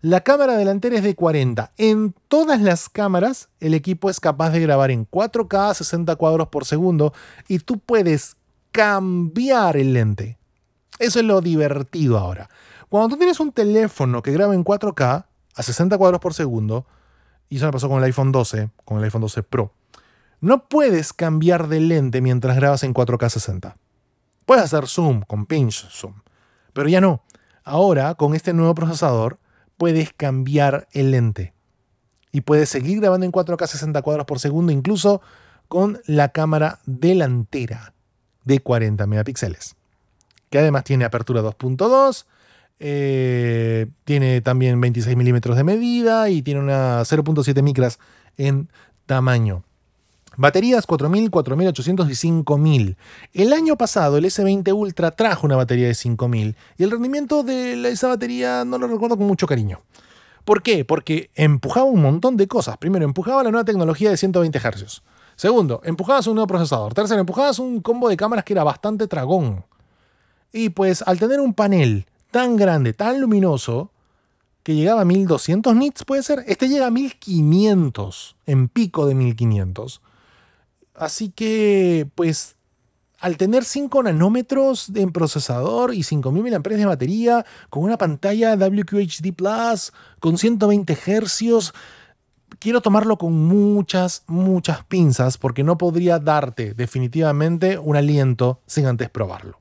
La cámara delantera es de 40. En todas las cámaras el equipo es capaz de grabar en 4K a 60 cuadros por segundo y tú puedes cambiar el lente. Eso es lo divertido ahora. Cuando tú tienes un teléfono que graba en 4K a 60 cuadros por segundo, y eso me pasó con el iPhone 12, con el iPhone 12 Pro, no puedes cambiar de lente mientras grabas en 4K 60. Puedes hacer zoom con pinch zoom, pero ya no. Ahora, con este nuevo procesador, puedes cambiar el lente. Y puedes seguir grabando en 4K 60 cuadros por segundo, incluso con la cámara delantera de 40 megapíxeles. Que además tiene apertura 2.2, eh, tiene también 26 milímetros de medida y tiene una 0.7 micras en tamaño. Baterías 4000, 4800 y 5000. El año pasado el S20 Ultra trajo una batería de 5000 y el rendimiento de esa batería no lo recuerdo con mucho cariño. ¿Por qué? Porque empujaba un montón de cosas. Primero, empujaba la nueva tecnología de 120 Hz. Segundo, empujabas un nuevo procesador. Tercero, empujabas un combo de cámaras que era bastante tragón. Y pues al tener un panel tan grande, tan luminoso, que llegaba a 1200 nits, puede ser, este llega a 1500, en pico de 1500. Así que, pues, al tener 5 nanómetros de procesador y 5000 mAh de batería, con una pantalla WQHD Plus, con 120 Hz, quiero tomarlo con muchas, muchas pinzas porque no podría darte definitivamente un aliento sin antes probarlo.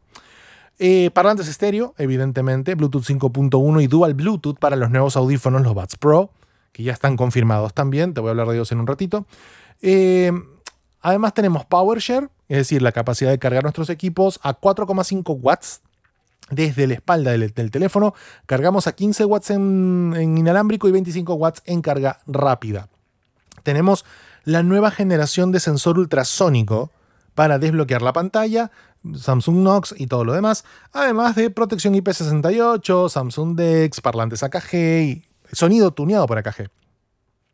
Eh, parlantes estéreo, evidentemente, Bluetooth 5.1 y Dual Bluetooth para los nuevos audífonos, los Buds Pro, que ya están confirmados también, te voy a hablar de ellos en un ratito. Eh, Además tenemos PowerShare, es decir, la capacidad de cargar nuestros equipos a 4,5 watts desde la espalda del, teléfono. Cargamos a 15 watts en, inalámbrico y 25 watts en carga rápida. Tenemos la nueva generación de sensor ultrasónico para desbloquear la pantalla, Samsung Knox y todo lo demás, además de protección IP68, Samsung Dex, parlantes AKG y sonido tuneado para AKG.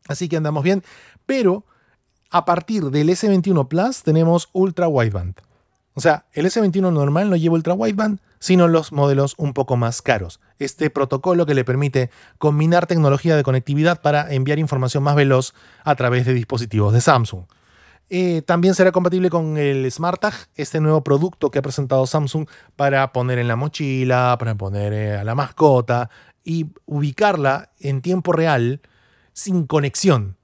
Así que andamos bien, pero a partir del S21 Plus tenemos ultra wideband. O sea, el S21 normal no lleva ultra wideband, sino los modelos un poco más caros. Este protocolo que le permite combinar tecnología de conectividad para enviar información más veloz a través de dispositivos de Samsung. Eh, también será compatible con el SmartTag, este nuevo producto que ha presentado Samsung para poner en la mochila, para poner eh, a la mascota y ubicarla en tiempo real sin conexión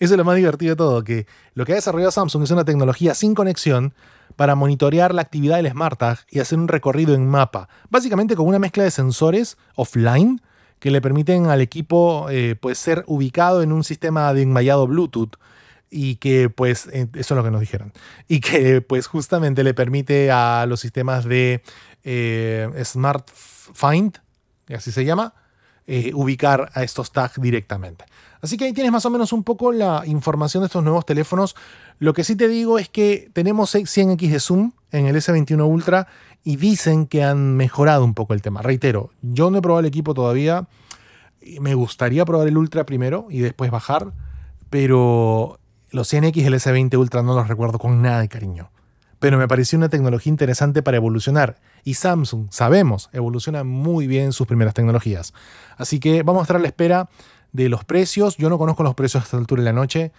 eso es lo más divertido de todo, que lo que ha desarrollado Samsung es una tecnología sin conexión para monitorear la actividad del Smart Tag y hacer un recorrido en mapa, básicamente con una mezcla de sensores offline que le permiten al equipo eh, pues, ser ubicado en un sistema de enmayado Bluetooth y que pues eh, eso es lo que nos dijeron y que pues justamente le permite a los sistemas de eh, Smart Find, así se llama, ubicar a estos tags directamente. Así que ahí tienes más o menos un poco la información de estos nuevos teléfonos. Lo que sí te digo es que tenemos 100X de zoom en el S21 Ultra y dicen que han mejorado un poco el tema. Reitero, yo no he probado el equipo todavía. Me gustaría probar el Ultra primero y después bajar, pero los 100X del S20 Ultra no los recuerdo con nada de cariño. Pero me pareció una tecnología interesante para evolucionar. Y Samsung, sabemos, evoluciona muy bien sus primeras tecnologías. Así que vamos a estar a la espera de los precios. Yo no conozco los precios a esta altura de la noche,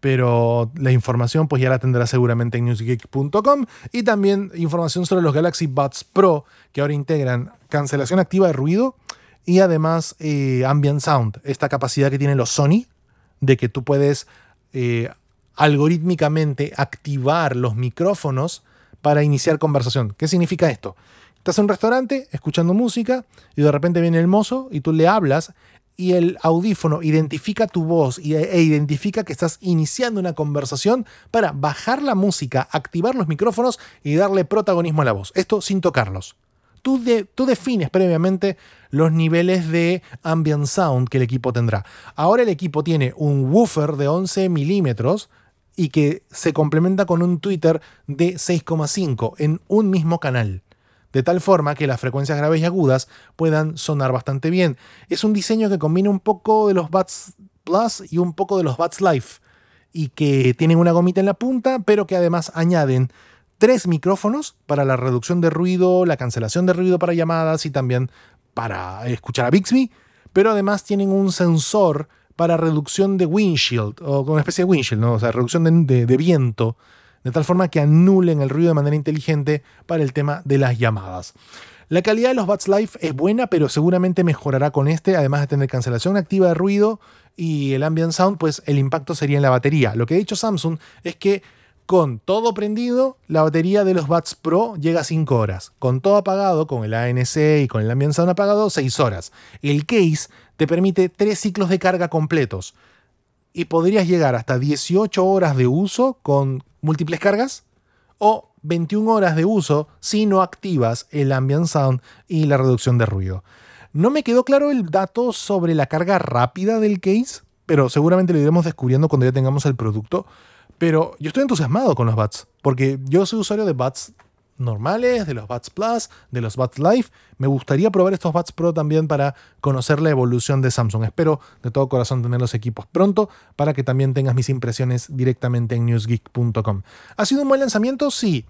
pero la información pues ya la tendrá seguramente en newsgeek.com y también información sobre los Galaxy Buds Pro que ahora integran cancelación activa de ruido y además eh, ambient sound, esta capacidad que tienen los Sony de que tú puedes eh, algorítmicamente activar los micrófonos para iniciar conversación. ¿Qué significa esto? Estás en un restaurante escuchando música y de repente viene el mozo y tú le hablas y el audífono identifica tu voz e identifica que estás iniciando una conversación para bajar la música, activar los micrófonos y darle protagonismo a la voz. Esto sin tocarlos. Tú, tú, defines previamente los niveles de ambient sound que el equipo tendrá. Ahora el equipo tiene un woofer de 11 milímetros y que se complementa con un Twitter de 6,5 en un mismo canal de tal forma que las frecuencias graves y agudas puedan sonar bastante bien. Es un diseño que combina un poco de los Bats Plus y un poco de los Bats Life, y que tienen una gomita en la punta, pero que además añaden tres micrófonos para la reducción de ruido, la cancelación de ruido para llamadas y también para escuchar a Bixby, pero además tienen un sensor para reducción de windshield, o una especie de windshield, ¿no? o sea, reducción de viento de tal forma que anulen el ruido de manera inteligente para el tema de las llamadas. La calidad de los Bats Life es buena, pero seguramente mejorará con este, además de tener cancelación activa de ruido y el ambient sound, pues el impacto sería en la batería. Lo que ha dicho Samsung es que con todo prendido, la batería de los Bats Pro llega a 5 horas. Con todo apagado, con el ANC y con el ambient sound apagado, 6 horas. El case te permite 3 ciclos de carga completos y podrías llegar hasta 18 horas de uso con múltiples cargas o 21 horas de uso si no activas el ambient sound y la reducción de ruido. No me quedó claro el dato sobre la carga rápida del case, pero seguramente lo iremos descubriendo cuando ya tengamos el producto. Pero yo estoy entusiasmado con los bats, porque yo soy usuario de bats normales, de los Bats Plus, de los Bats Life. Me gustaría probar estos Bats Pro también para conocer la evolución de Samsung. Espero de todo corazón tener los equipos pronto para que también tengas mis impresiones directamente en newsgeek.com. ¿Ha sido un buen lanzamiento? Sí.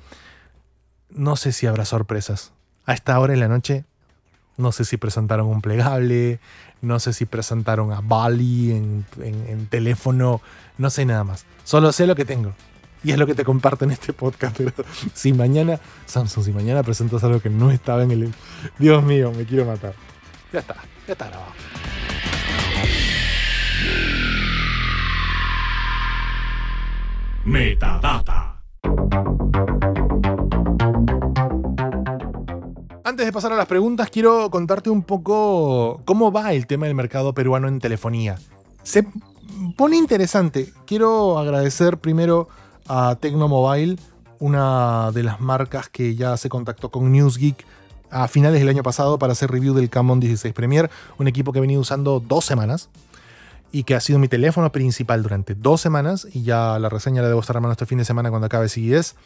No sé si habrá sorpresas. A esta hora en la noche, no sé si presentaron un plegable, no sé si presentaron a Bali en, en teléfono, no sé nada más. Solo sé lo que tengo y es lo que te comparto en este podcast. Pero si mañana, Samsung, si mañana presentas algo que no estaba en el. Dios mío, me quiero matar. Ya está, ya está grabado. Metadata. Antes de pasar a las preguntas, quiero contarte un poco cómo va el tema del mercado peruano en telefonía. Se pone interesante. Quiero agradecer primero a Tecnomobile, una de las marcas que ya se contactó con Newsgeek a finales del año pasado para hacer review del Camon 16 Premier, un equipo que he venido usando dos semanas y que ha sido mi teléfono principal durante dos semanas y ya la reseña la debo estar a mano este fin de semana cuando acabe es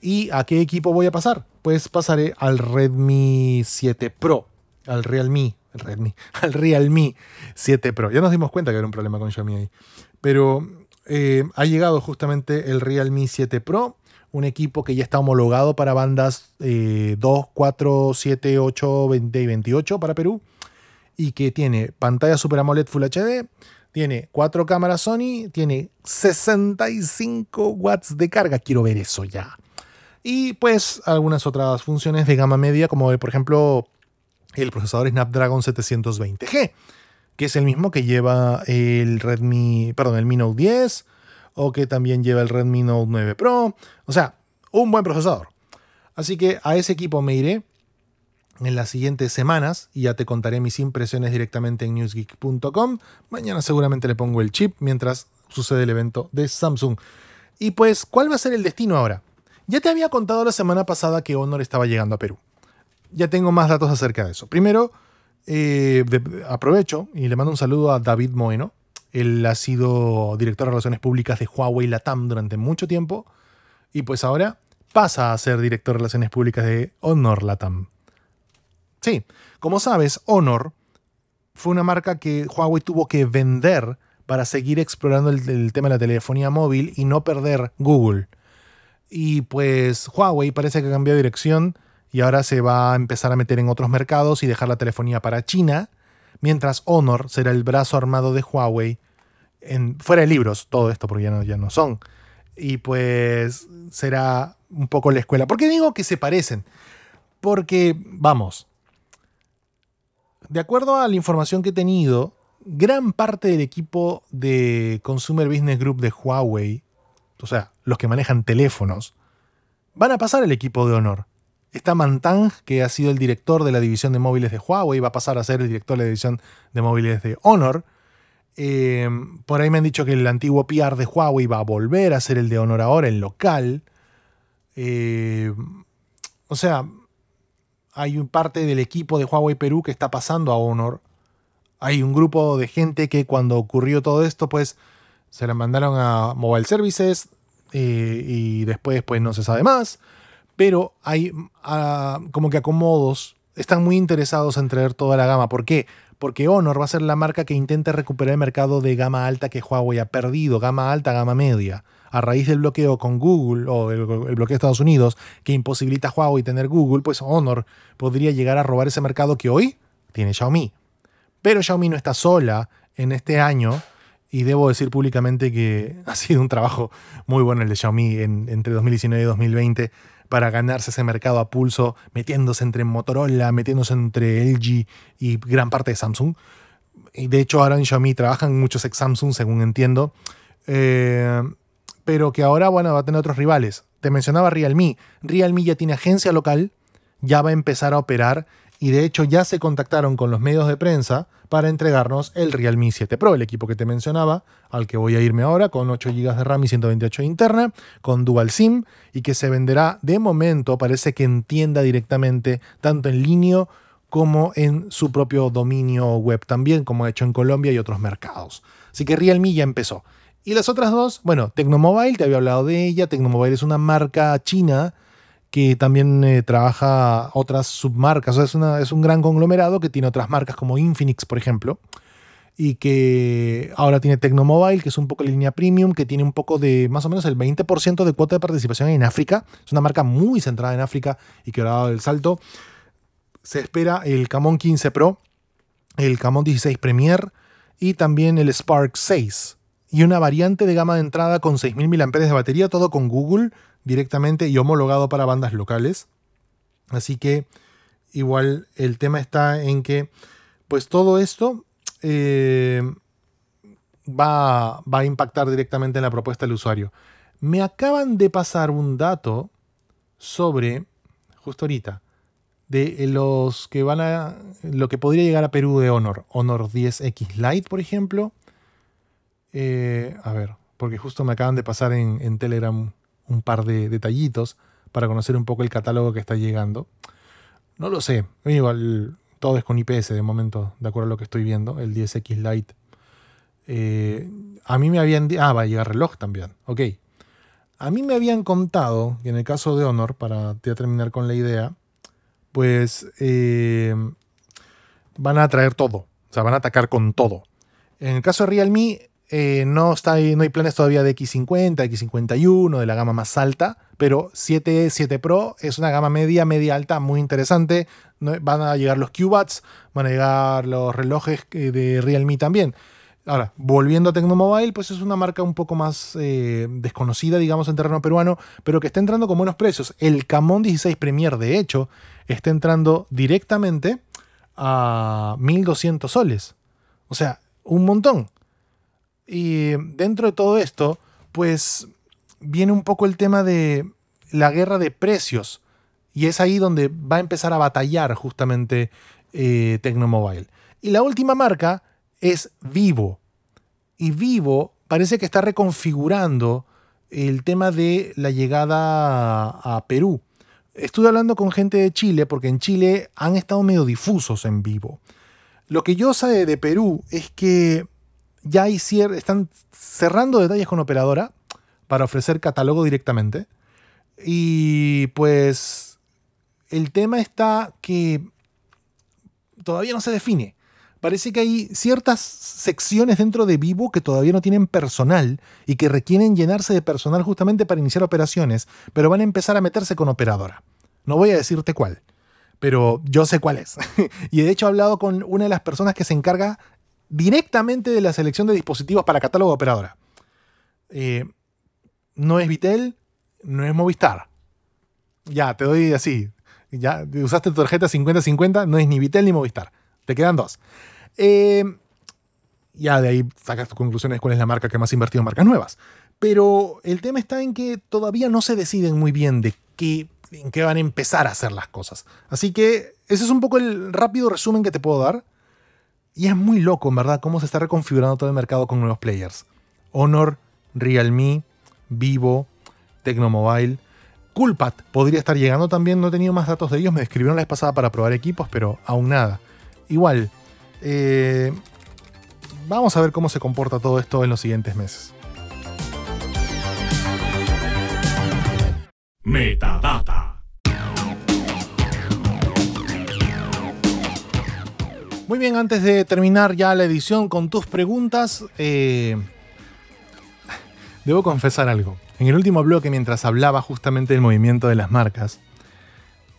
¿Y a qué equipo voy a pasar? Pues pasaré al Redmi 7 Pro, al Realme, Redmi, al Realme 7 Pro. Ya nos dimos cuenta que había un problema con Xiaomi ahí. Pero eh, ha llegado justamente el Realme 7 Pro, un equipo que ya está homologado para bandas 2, 4, 7, 8, 20 y 28 para Perú, y que tiene pantalla Super AMOLED Full HD, tiene cuatro cámaras Sony, tiene 65 watts de carga, quiero ver eso ya. Y pues algunas otras funciones de gama media, como por ejemplo el procesador Snapdragon 720G que es el mismo que lleva el Redmi, perdón, el Mi Note 10 o que también lleva el Redmi Note 9 Pro. O sea, un buen procesador. Así que a ese equipo me iré en las siguientes semanas y ya te contaré mis impresiones directamente en newsgeek.com. Mañana seguramente le pongo el chip mientras sucede el evento de Samsung. Y pues, ¿cuál va a ser el destino ahora? Ya te había contado la semana pasada que Honor estaba llegando a Perú. Ya tengo más datos acerca de eso. Primero, eh, aprovecho y le mando un saludo a David Moeno. Él ha sido director de Relaciones Públicas de Huawei Latam durante mucho tiempo y pues ahora pasa a ser director de Relaciones Públicas de Honor Latam. Sí, como sabes, Honor fue una marca que Huawei tuvo que vender para seguir explorando el, el tema de la telefonía móvil y no perder Google. Y pues Huawei parece que cambió de dirección y ahora se va a empezar a meter en otros mercados y dejar la telefonía para China, mientras Honor será el brazo armado de Huawei, en, fuera de libros, todo esto, porque ya no, ya no son. Y pues será un poco la escuela. ¿Por qué digo que se parecen? Porque, vamos, de acuerdo a la información que he tenido, gran parte del equipo de Consumer Business Group de Huawei, o sea, los que manejan teléfonos, van a pasar el equipo de Honor. Está Mantang, que ha sido el director de la división de móviles de Huawei, va a pasar a ser el director de la división de móviles de Honor. Eh, por ahí me han dicho que el antiguo PR de Huawei va a volver a ser el de Honor ahora, el local. Eh, o sea, hay un parte del equipo de Huawei Perú que está pasando a Honor. Hay un grupo de gente que cuando ocurrió todo esto, pues se la mandaron a Mobile Services eh, y después pues no se sabe más pero hay ah, como que acomodos, están muy interesados en traer toda la gama. ¿Por qué? Porque Honor va a ser la marca que intenta recuperar el mercado de gama alta que Huawei ha perdido, gama alta, gama media a raíz del bloqueo con Google o el, bloqueo de Estados Unidos que imposibilita a Huawei tener Google, pues Honor podría llegar a robar ese mercado que hoy tiene Xiaomi. Pero Xiaomi no está sola en este año y debo decir públicamente que ha sido un trabajo muy bueno el de Xiaomi entre 2019 y 2020 para ganarse ese mercado a pulso, metiéndose entre Motorola, metiéndose entre LG y gran parte de Samsung. Y de hecho ahora en Xiaomi trabajan muchos ex Samsung, según entiendo. Eh, pero que ahora bueno, va a tener otros rivales. Te mencionaba Realme. Realme ya tiene agencia local, ya va a empezar a operar y de hecho ya se contactaron con los medios de prensa para entregarnos el Realme 7 Pro, el equipo que te mencionaba, al que voy a irme ahora, con 8 GB de RAM y 128 de interna, con Dual SIM y que se venderá de momento, parece que entienda directamente, tanto en línea como en su propio dominio web también, como ha hecho en Colombia y otros mercados. Así que Realme ya empezó. Y las otras dos, bueno, Tecnomobile, te había hablado de ella, Tecnomobile es una marca china que también eh, trabaja otras submarcas. es, un gran conglomerado que tiene otras marcas como Infinix, por ejemplo, y que ahora tiene Tecnomobile, que es un poco la línea premium, que tiene un poco de más o menos el 20% de cuota de participación en África. Es una marca muy centrada en África y que ahora ha dado el salto. Se espera el Camon 15 Pro, el Camon 16 Premier y también el Spark 6 y una variante de gama de entrada con 6.000 mAh de batería, todo con Google directamente y homologado para bandas locales. Así que igual el tema está en que pues todo esto eh, va, va a impactar directamente en la propuesta del usuario. Me acaban de pasar un dato sobre, justo ahorita, de eh, los que van a, lo que podría llegar a Perú de Honor. Honor 10X Lite, por ejemplo. Eh, a ver, porque justo me acaban de pasar en, Telegram un par de detallitos para conocer un poco el catálogo que está llegando. No lo sé, igual todo es con IPS de momento, de acuerdo a lo que estoy viendo, el 10X Lite. Eh, a mí me habían... Ah, va a llegar reloj también, ok. A mí me habían contado, que en el caso de Honor, para terminar con la idea, pues eh, van a traer todo, o sea, van a atacar con todo. En el caso de Realme, eh, no, está, no hay planes todavía de X50, X51, de la gama más alta, pero 7E, 7 Pro es una gama media, media alta, muy interesante. Van a llegar los Qbats, van a llegar los relojes eh, de Realme también. Ahora, volviendo a Tecnomobile, pues es una marca un poco más eh, desconocida, digamos, en terreno peruano, pero que está entrando con buenos precios. El Camón 16 Premier, de hecho, está entrando directamente a 1.200 soles. O sea, un montón. Y dentro de todo esto, pues viene un poco el tema de la guerra de precios. Y es ahí donde va a empezar a batallar justamente eh, Tecnomobile. Y la última marca es Vivo. Y Vivo parece que está reconfigurando el tema de la llegada a Perú. Estuve hablando con gente de Chile porque en Chile han estado medio difusos en vivo. Lo que yo sé de Perú es que ya están cerrando detalles con operadora para ofrecer catálogo directamente. Y pues el tema está que todavía no se define. Parece que hay ciertas secciones dentro de Vivo que todavía no tienen personal y que requieren llenarse de personal justamente para iniciar operaciones, pero van a empezar a meterse con operadora. No voy a decirte cuál, pero yo sé cuál es. y de hecho he hablado con una de las personas que se encarga directamente de la selección de dispositivos para catálogo de operadora. Eh, no es Vitel, no es Movistar. Ya, te doy así. Ya usaste tu tarjeta 50-50, no es ni Vitel ni Movistar. Te quedan dos. Eh, ya de ahí sacas tus conclusiones cuál es la marca que más ha invertido en marcas nuevas. Pero el tema está en que todavía no se deciden muy bien de qué, en qué van a empezar a hacer las cosas. Así que ese es un poco el rápido resumen que te puedo dar. Y es muy loco, en ¿verdad?, cómo se está reconfigurando todo el mercado con nuevos players. Honor, Realme, Vivo, Tecnomobile, Coolpad podría estar llegando también, no he tenido más datos de ellos, me escribieron la vez pasada para probar equipos, pero aún nada. Igual, eh, vamos a ver cómo se comporta todo esto en los siguientes meses. Metadata. Muy bien, antes de terminar ya la edición con tus preguntas, eh, debo confesar algo. En el último bloque, mientras hablaba justamente del movimiento de las marcas,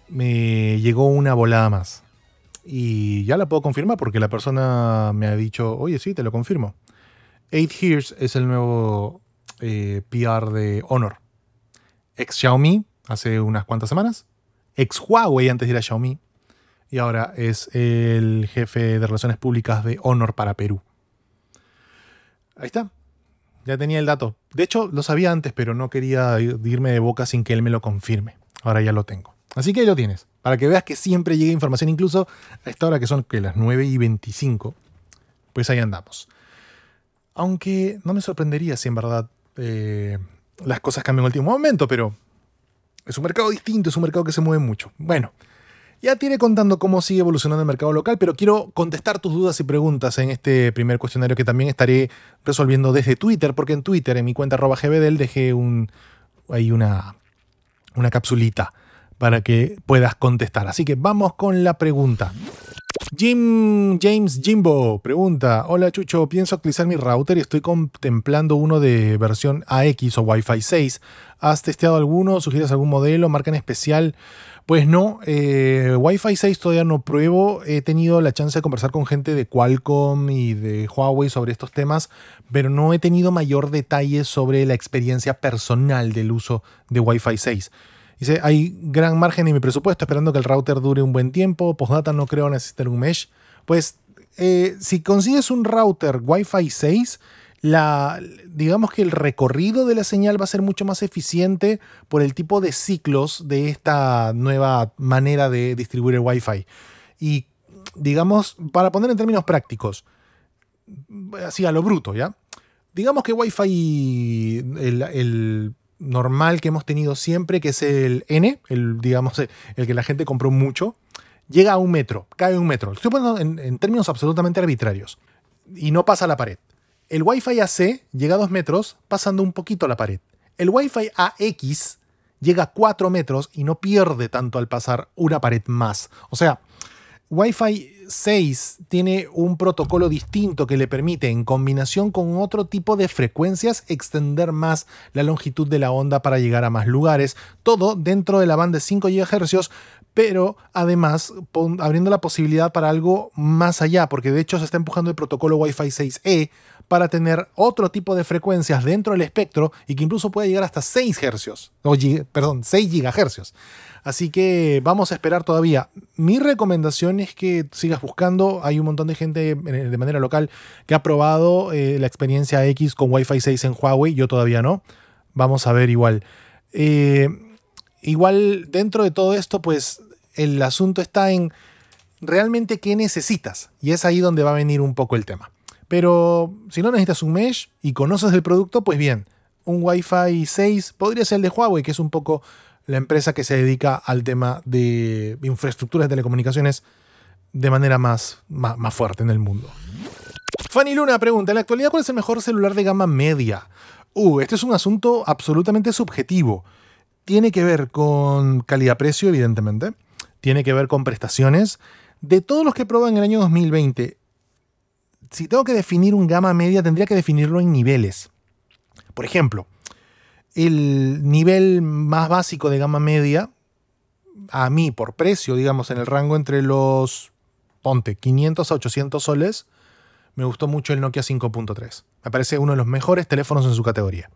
me llegó una volada más. Y ya la puedo confirmar porque la persona me ha dicho, oye, sí, te lo confirmo. Eight Years es el nuevo eh, PR de Honor. Ex Xiaomi hace unas cuantas semanas. Ex Huawei antes de ir a Xiaomi y ahora es el jefe de Relaciones Públicas de Honor para Perú. Ahí está. Ya tenía el dato. De hecho, lo sabía antes, pero no quería irme de boca sin que él me lo confirme. Ahora ya lo tengo. Así que ahí lo tienes. Para que veas que siempre llega información, incluso a esta hora que son las 9 y 25. Pues ahí andamos. Aunque no me sorprendería si en verdad eh, las cosas cambian en el último momento, pero es un mercado distinto, es un mercado que se mueve mucho. Bueno, ya te contando cómo sigue evolucionando el mercado local, pero quiero contestar tus dudas y preguntas en este primer cuestionario que también estaré resolviendo desde Twitter, porque en Twitter, en mi cuenta arroba gbdel, dejé un, hay una, una capsulita para que puedas contestar. Así que vamos con la pregunta. Jim James Jimbo pregunta, hola Chucho, pienso actualizar mi router y estoy contemplando uno de versión AX o Wi-Fi 6. ¿Has testeado alguno? ¿Sugieres algún modelo, marca en especial? Pues no, eh, Wi-Fi 6 todavía no pruebo. He tenido la chance de conversar con gente de Qualcomm y de Huawei sobre estos temas, pero no he tenido mayor detalle sobre la experiencia personal del uso de Wi-Fi 6. Dice, hay gran margen en mi presupuesto, esperando que el router dure un buen tiempo. Postdata, no creo necesitar un mesh. Pues eh, si consigues un router Wi-Fi 6, la, digamos que el recorrido de la señal va a ser mucho más eficiente por el tipo de ciclos de esta nueva manera de distribuir el Wi-Fi. Y digamos, para poner en términos prácticos, así a lo bruto, ¿ya? Digamos que Wi-Fi, el, normal que hemos tenido siempre, que es el N, el, digamos, el que la gente compró mucho, llega a un metro, cae un metro. Estoy poniendo en, en términos absolutamente arbitrarios. Y no pasa la pared. El Wi-Fi AC llega a 2 metros pasando un poquito la pared. El Wi-Fi AX llega a 4 metros y no pierde tanto al pasar una pared más. O sea, Wi-Fi 6 tiene un protocolo distinto que le permite, en combinación con otro tipo de frecuencias, extender más la longitud de la onda para llegar a más lugares, todo dentro de la banda de 5 GHz, pero además abriendo la posibilidad para algo más allá, porque de hecho se está empujando el protocolo Wi-Fi 6E para tener otro tipo de frecuencias dentro del espectro y que incluso puede llegar hasta 6 hercios, perdón, 6 gigahercios. Así que vamos a esperar todavía. Mi recomendación es que sigas buscando. Hay un montón de gente eh, de manera local que ha probado eh, la experiencia X con Wi-Fi 6 en Huawei. Yo todavía no. Vamos a ver igual. Eh, igual dentro de todo esto, pues el asunto está en realmente qué necesitas. Y es ahí donde va a venir un poco el tema. Pero si no necesitas un mesh y conoces el producto, pues bien, un Wi-Fi 6 podría ser el de Huawei, que es un poco la empresa que se dedica al tema de infraestructuras de telecomunicaciones de manera más, más, fuerte en el mundo. Fanny Luna pregunta, ¿en la actualidad cuál es el mejor celular de gama media? Uh, este es un asunto absolutamente subjetivo. Tiene que ver con calidad-precio, evidentemente. Tiene que ver con prestaciones. De todos los que probé en el año 2020, si tengo que definir un gama media, tendría que definirlo en niveles. Por ejemplo, el nivel más básico de gama media, a mí por precio, digamos, en el rango entre los, ponte, 500 a 800 soles, me gustó mucho el Nokia 5.3. Me parece uno de los mejores teléfonos en su categoría.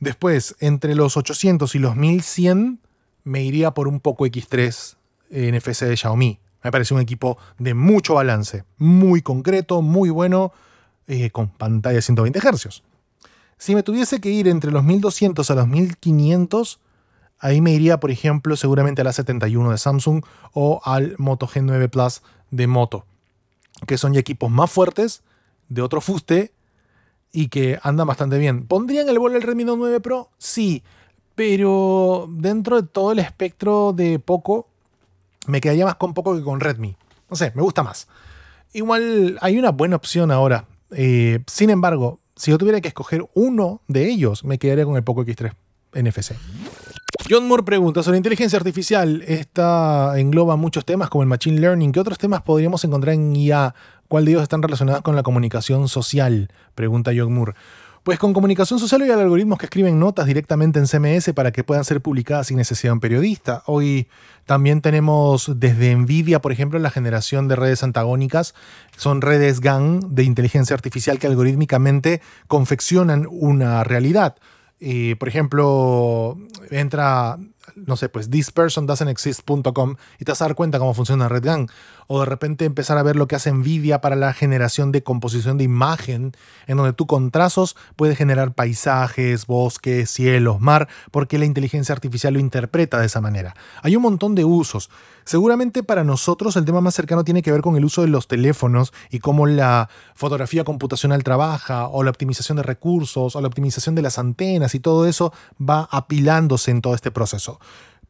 Después, entre los 800 y los 1100, me iría por un poco X3 NFC de Xiaomi. Me parece un equipo de mucho balance, muy concreto, muy bueno, eh, con pantalla de 120 Hz. Si me tuviese que ir entre los 1200 a los 1500, ahí me iría, por ejemplo, seguramente a la 71 de Samsung o al Moto G9 Plus de Moto, que son ya equipos más fuertes, de otro fuste y que andan bastante bien. ¿Pondrían el bol el Redmi Note 9 Pro? Sí, pero dentro de todo el espectro de poco me quedaría más con poco que con Redmi. No sé, me gusta más. Igual hay una buena opción ahora. Eh, sin embargo, si yo tuviera que escoger uno de ellos, me quedaría con el Poco X3 NFC. John Moore pregunta sobre inteligencia artificial. Esta engloba muchos temas como el machine learning. ¿Qué otros temas podríamos encontrar en IA? ¿Cuál de ellos están relacionados con la comunicación social? Pregunta John Moore. Pues con comunicación social hay algoritmos que escriben notas directamente en CMS para que puedan ser publicadas sin necesidad de un periodista. Hoy también tenemos desde Nvidia, por ejemplo, la generación de redes antagónicas. Son redes GAN de inteligencia artificial que algorítmicamente confeccionan una realidad. Eh, por ejemplo, entra no sé, pues thispersondoesn'exist.com y te vas a dar cuenta cómo funciona RedGang. O de repente empezar a ver lo que hace Nvidia para la generación de composición de imagen, en donde tú con trazos puedes generar paisajes, bosques, cielos, mar, porque la inteligencia artificial lo interpreta de esa manera. Hay un montón de usos. Seguramente para nosotros el tema más cercano tiene que ver con el uso de los teléfonos y cómo la fotografía computacional trabaja, o la optimización de recursos, o la optimización de las antenas y todo eso va apilándose en todo este proceso.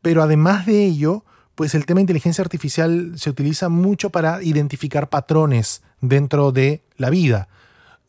Pero además de ello, pues el tema de inteligencia artificial se utiliza mucho para identificar patrones dentro de la vida.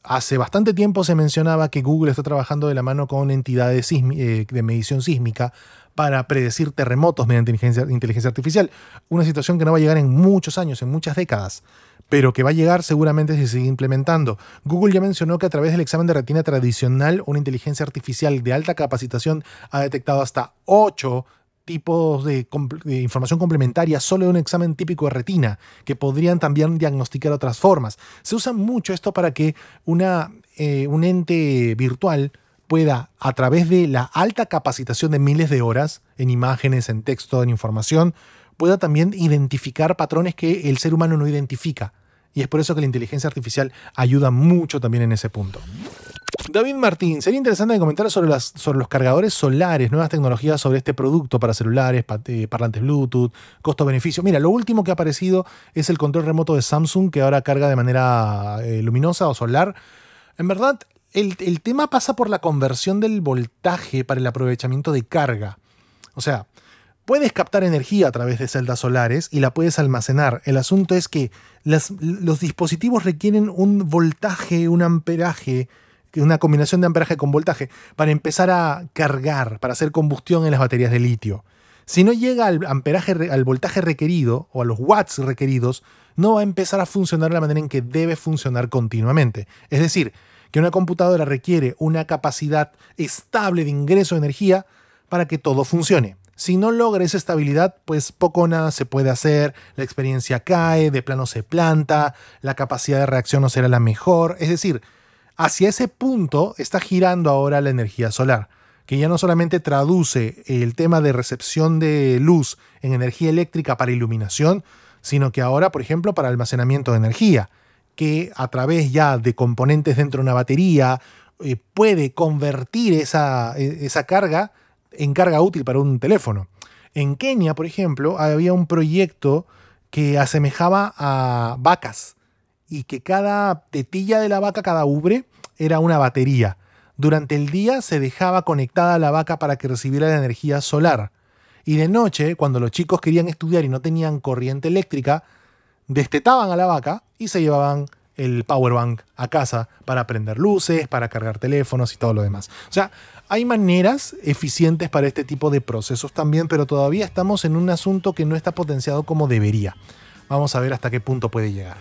Hace bastante tiempo se mencionaba que Google está trabajando de la mano con entidades eh, de medición sísmica para predecir terremotos mediante inteligencia, artificial. Una situación que no va a llegar en muchos años, en muchas décadas, pero que va a llegar seguramente si se sigue implementando. Google ya mencionó que a través del examen de retina tradicional, una inteligencia artificial de alta capacitación ha detectado hasta ocho tipos de, información complementaria solo de un examen típico de retina, que podrían también diagnosticar otras formas. Se usa mucho esto para que una, eh, un ente virtual pueda, a través de la alta capacitación de miles de horas, en imágenes, en texto, en información, pueda también identificar patrones que el ser humano no identifica. Y es por eso que la inteligencia artificial ayuda mucho también en ese punto. David Martín, sería interesante comentar sobre, las, los cargadores solares, nuevas tecnologías sobre este producto para celulares, eh, parlantes Bluetooth, costo-beneficio. Mira, lo último que ha aparecido es el control remoto de Samsung que ahora carga de manera eh, luminosa o solar. En verdad, el, tema pasa por la conversión del voltaje para el aprovechamiento de carga. O sea, puedes captar energía a través de celdas solares y la puedes almacenar. El asunto es que los dispositivos requieren un voltaje, un amperaje, una combinación de amperaje con voltaje, para empezar a cargar, para hacer combustión en las baterías de litio. Si no llega al amperaje, al voltaje requerido o a los watts requeridos, no va a empezar a funcionar de la manera en que debe funcionar continuamente. Es decir, que una computadora requiere una capacidad estable de ingreso de energía para que todo funcione. Si no logra esa estabilidad, pues poco o nada se puede hacer, la experiencia cae, de plano se planta, la capacidad de reacción no será la mejor, es decir, hacia ese punto está girando ahora la energía solar, que ya no solamente traduce el tema de recepción de luz en energía eléctrica para iluminación, sino que ahora, por ejemplo, para almacenamiento de energía que a través ya de componentes dentro de una batería eh, puede convertir esa, e, esa carga en carga útil para un teléfono. En Kenia, por ejemplo, había un proyecto que asemejaba a vacas y que cada tetilla de la vaca, cada ubre, era una batería. Durante el día se dejaba conectada la vaca para que recibiera la energía solar. Y de noche, cuando los chicos querían estudiar y no tenían corriente eléctrica, destetaban a la vaca y se llevaban el power bank a casa para prender luces, para cargar teléfonos y todo lo demás. O sea, hay maneras eficientes para este tipo de procesos también, pero todavía estamos en un asunto que no está potenciado como debería. Vamos a ver hasta qué punto puede llegar.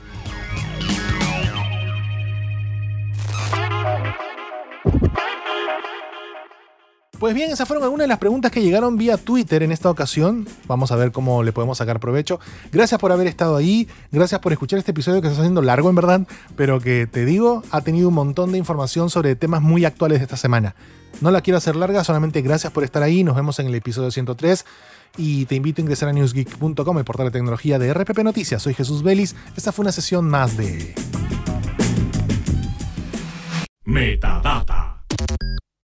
Pues bien, esas fueron algunas de las preguntas que llegaron vía Twitter en esta ocasión. Vamos a ver cómo le podemos sacar provecho. Gracias por haber estado ahí. Gracias por escuchar este episodio que se está haciendo largo, en verdad. Pero que te digo, ha tenido un montón de información sobre temas muy actuales de esta semana. No la quiero hacer larga, solamente gracias por estar ahí. Nos vemos en el episodio 103. Y te invito a ingresar a newsgeek.com, el portal de tecnología de RPP Noticias. Soy Jesús Vélez. Esta fue una sesión más de. Metadata.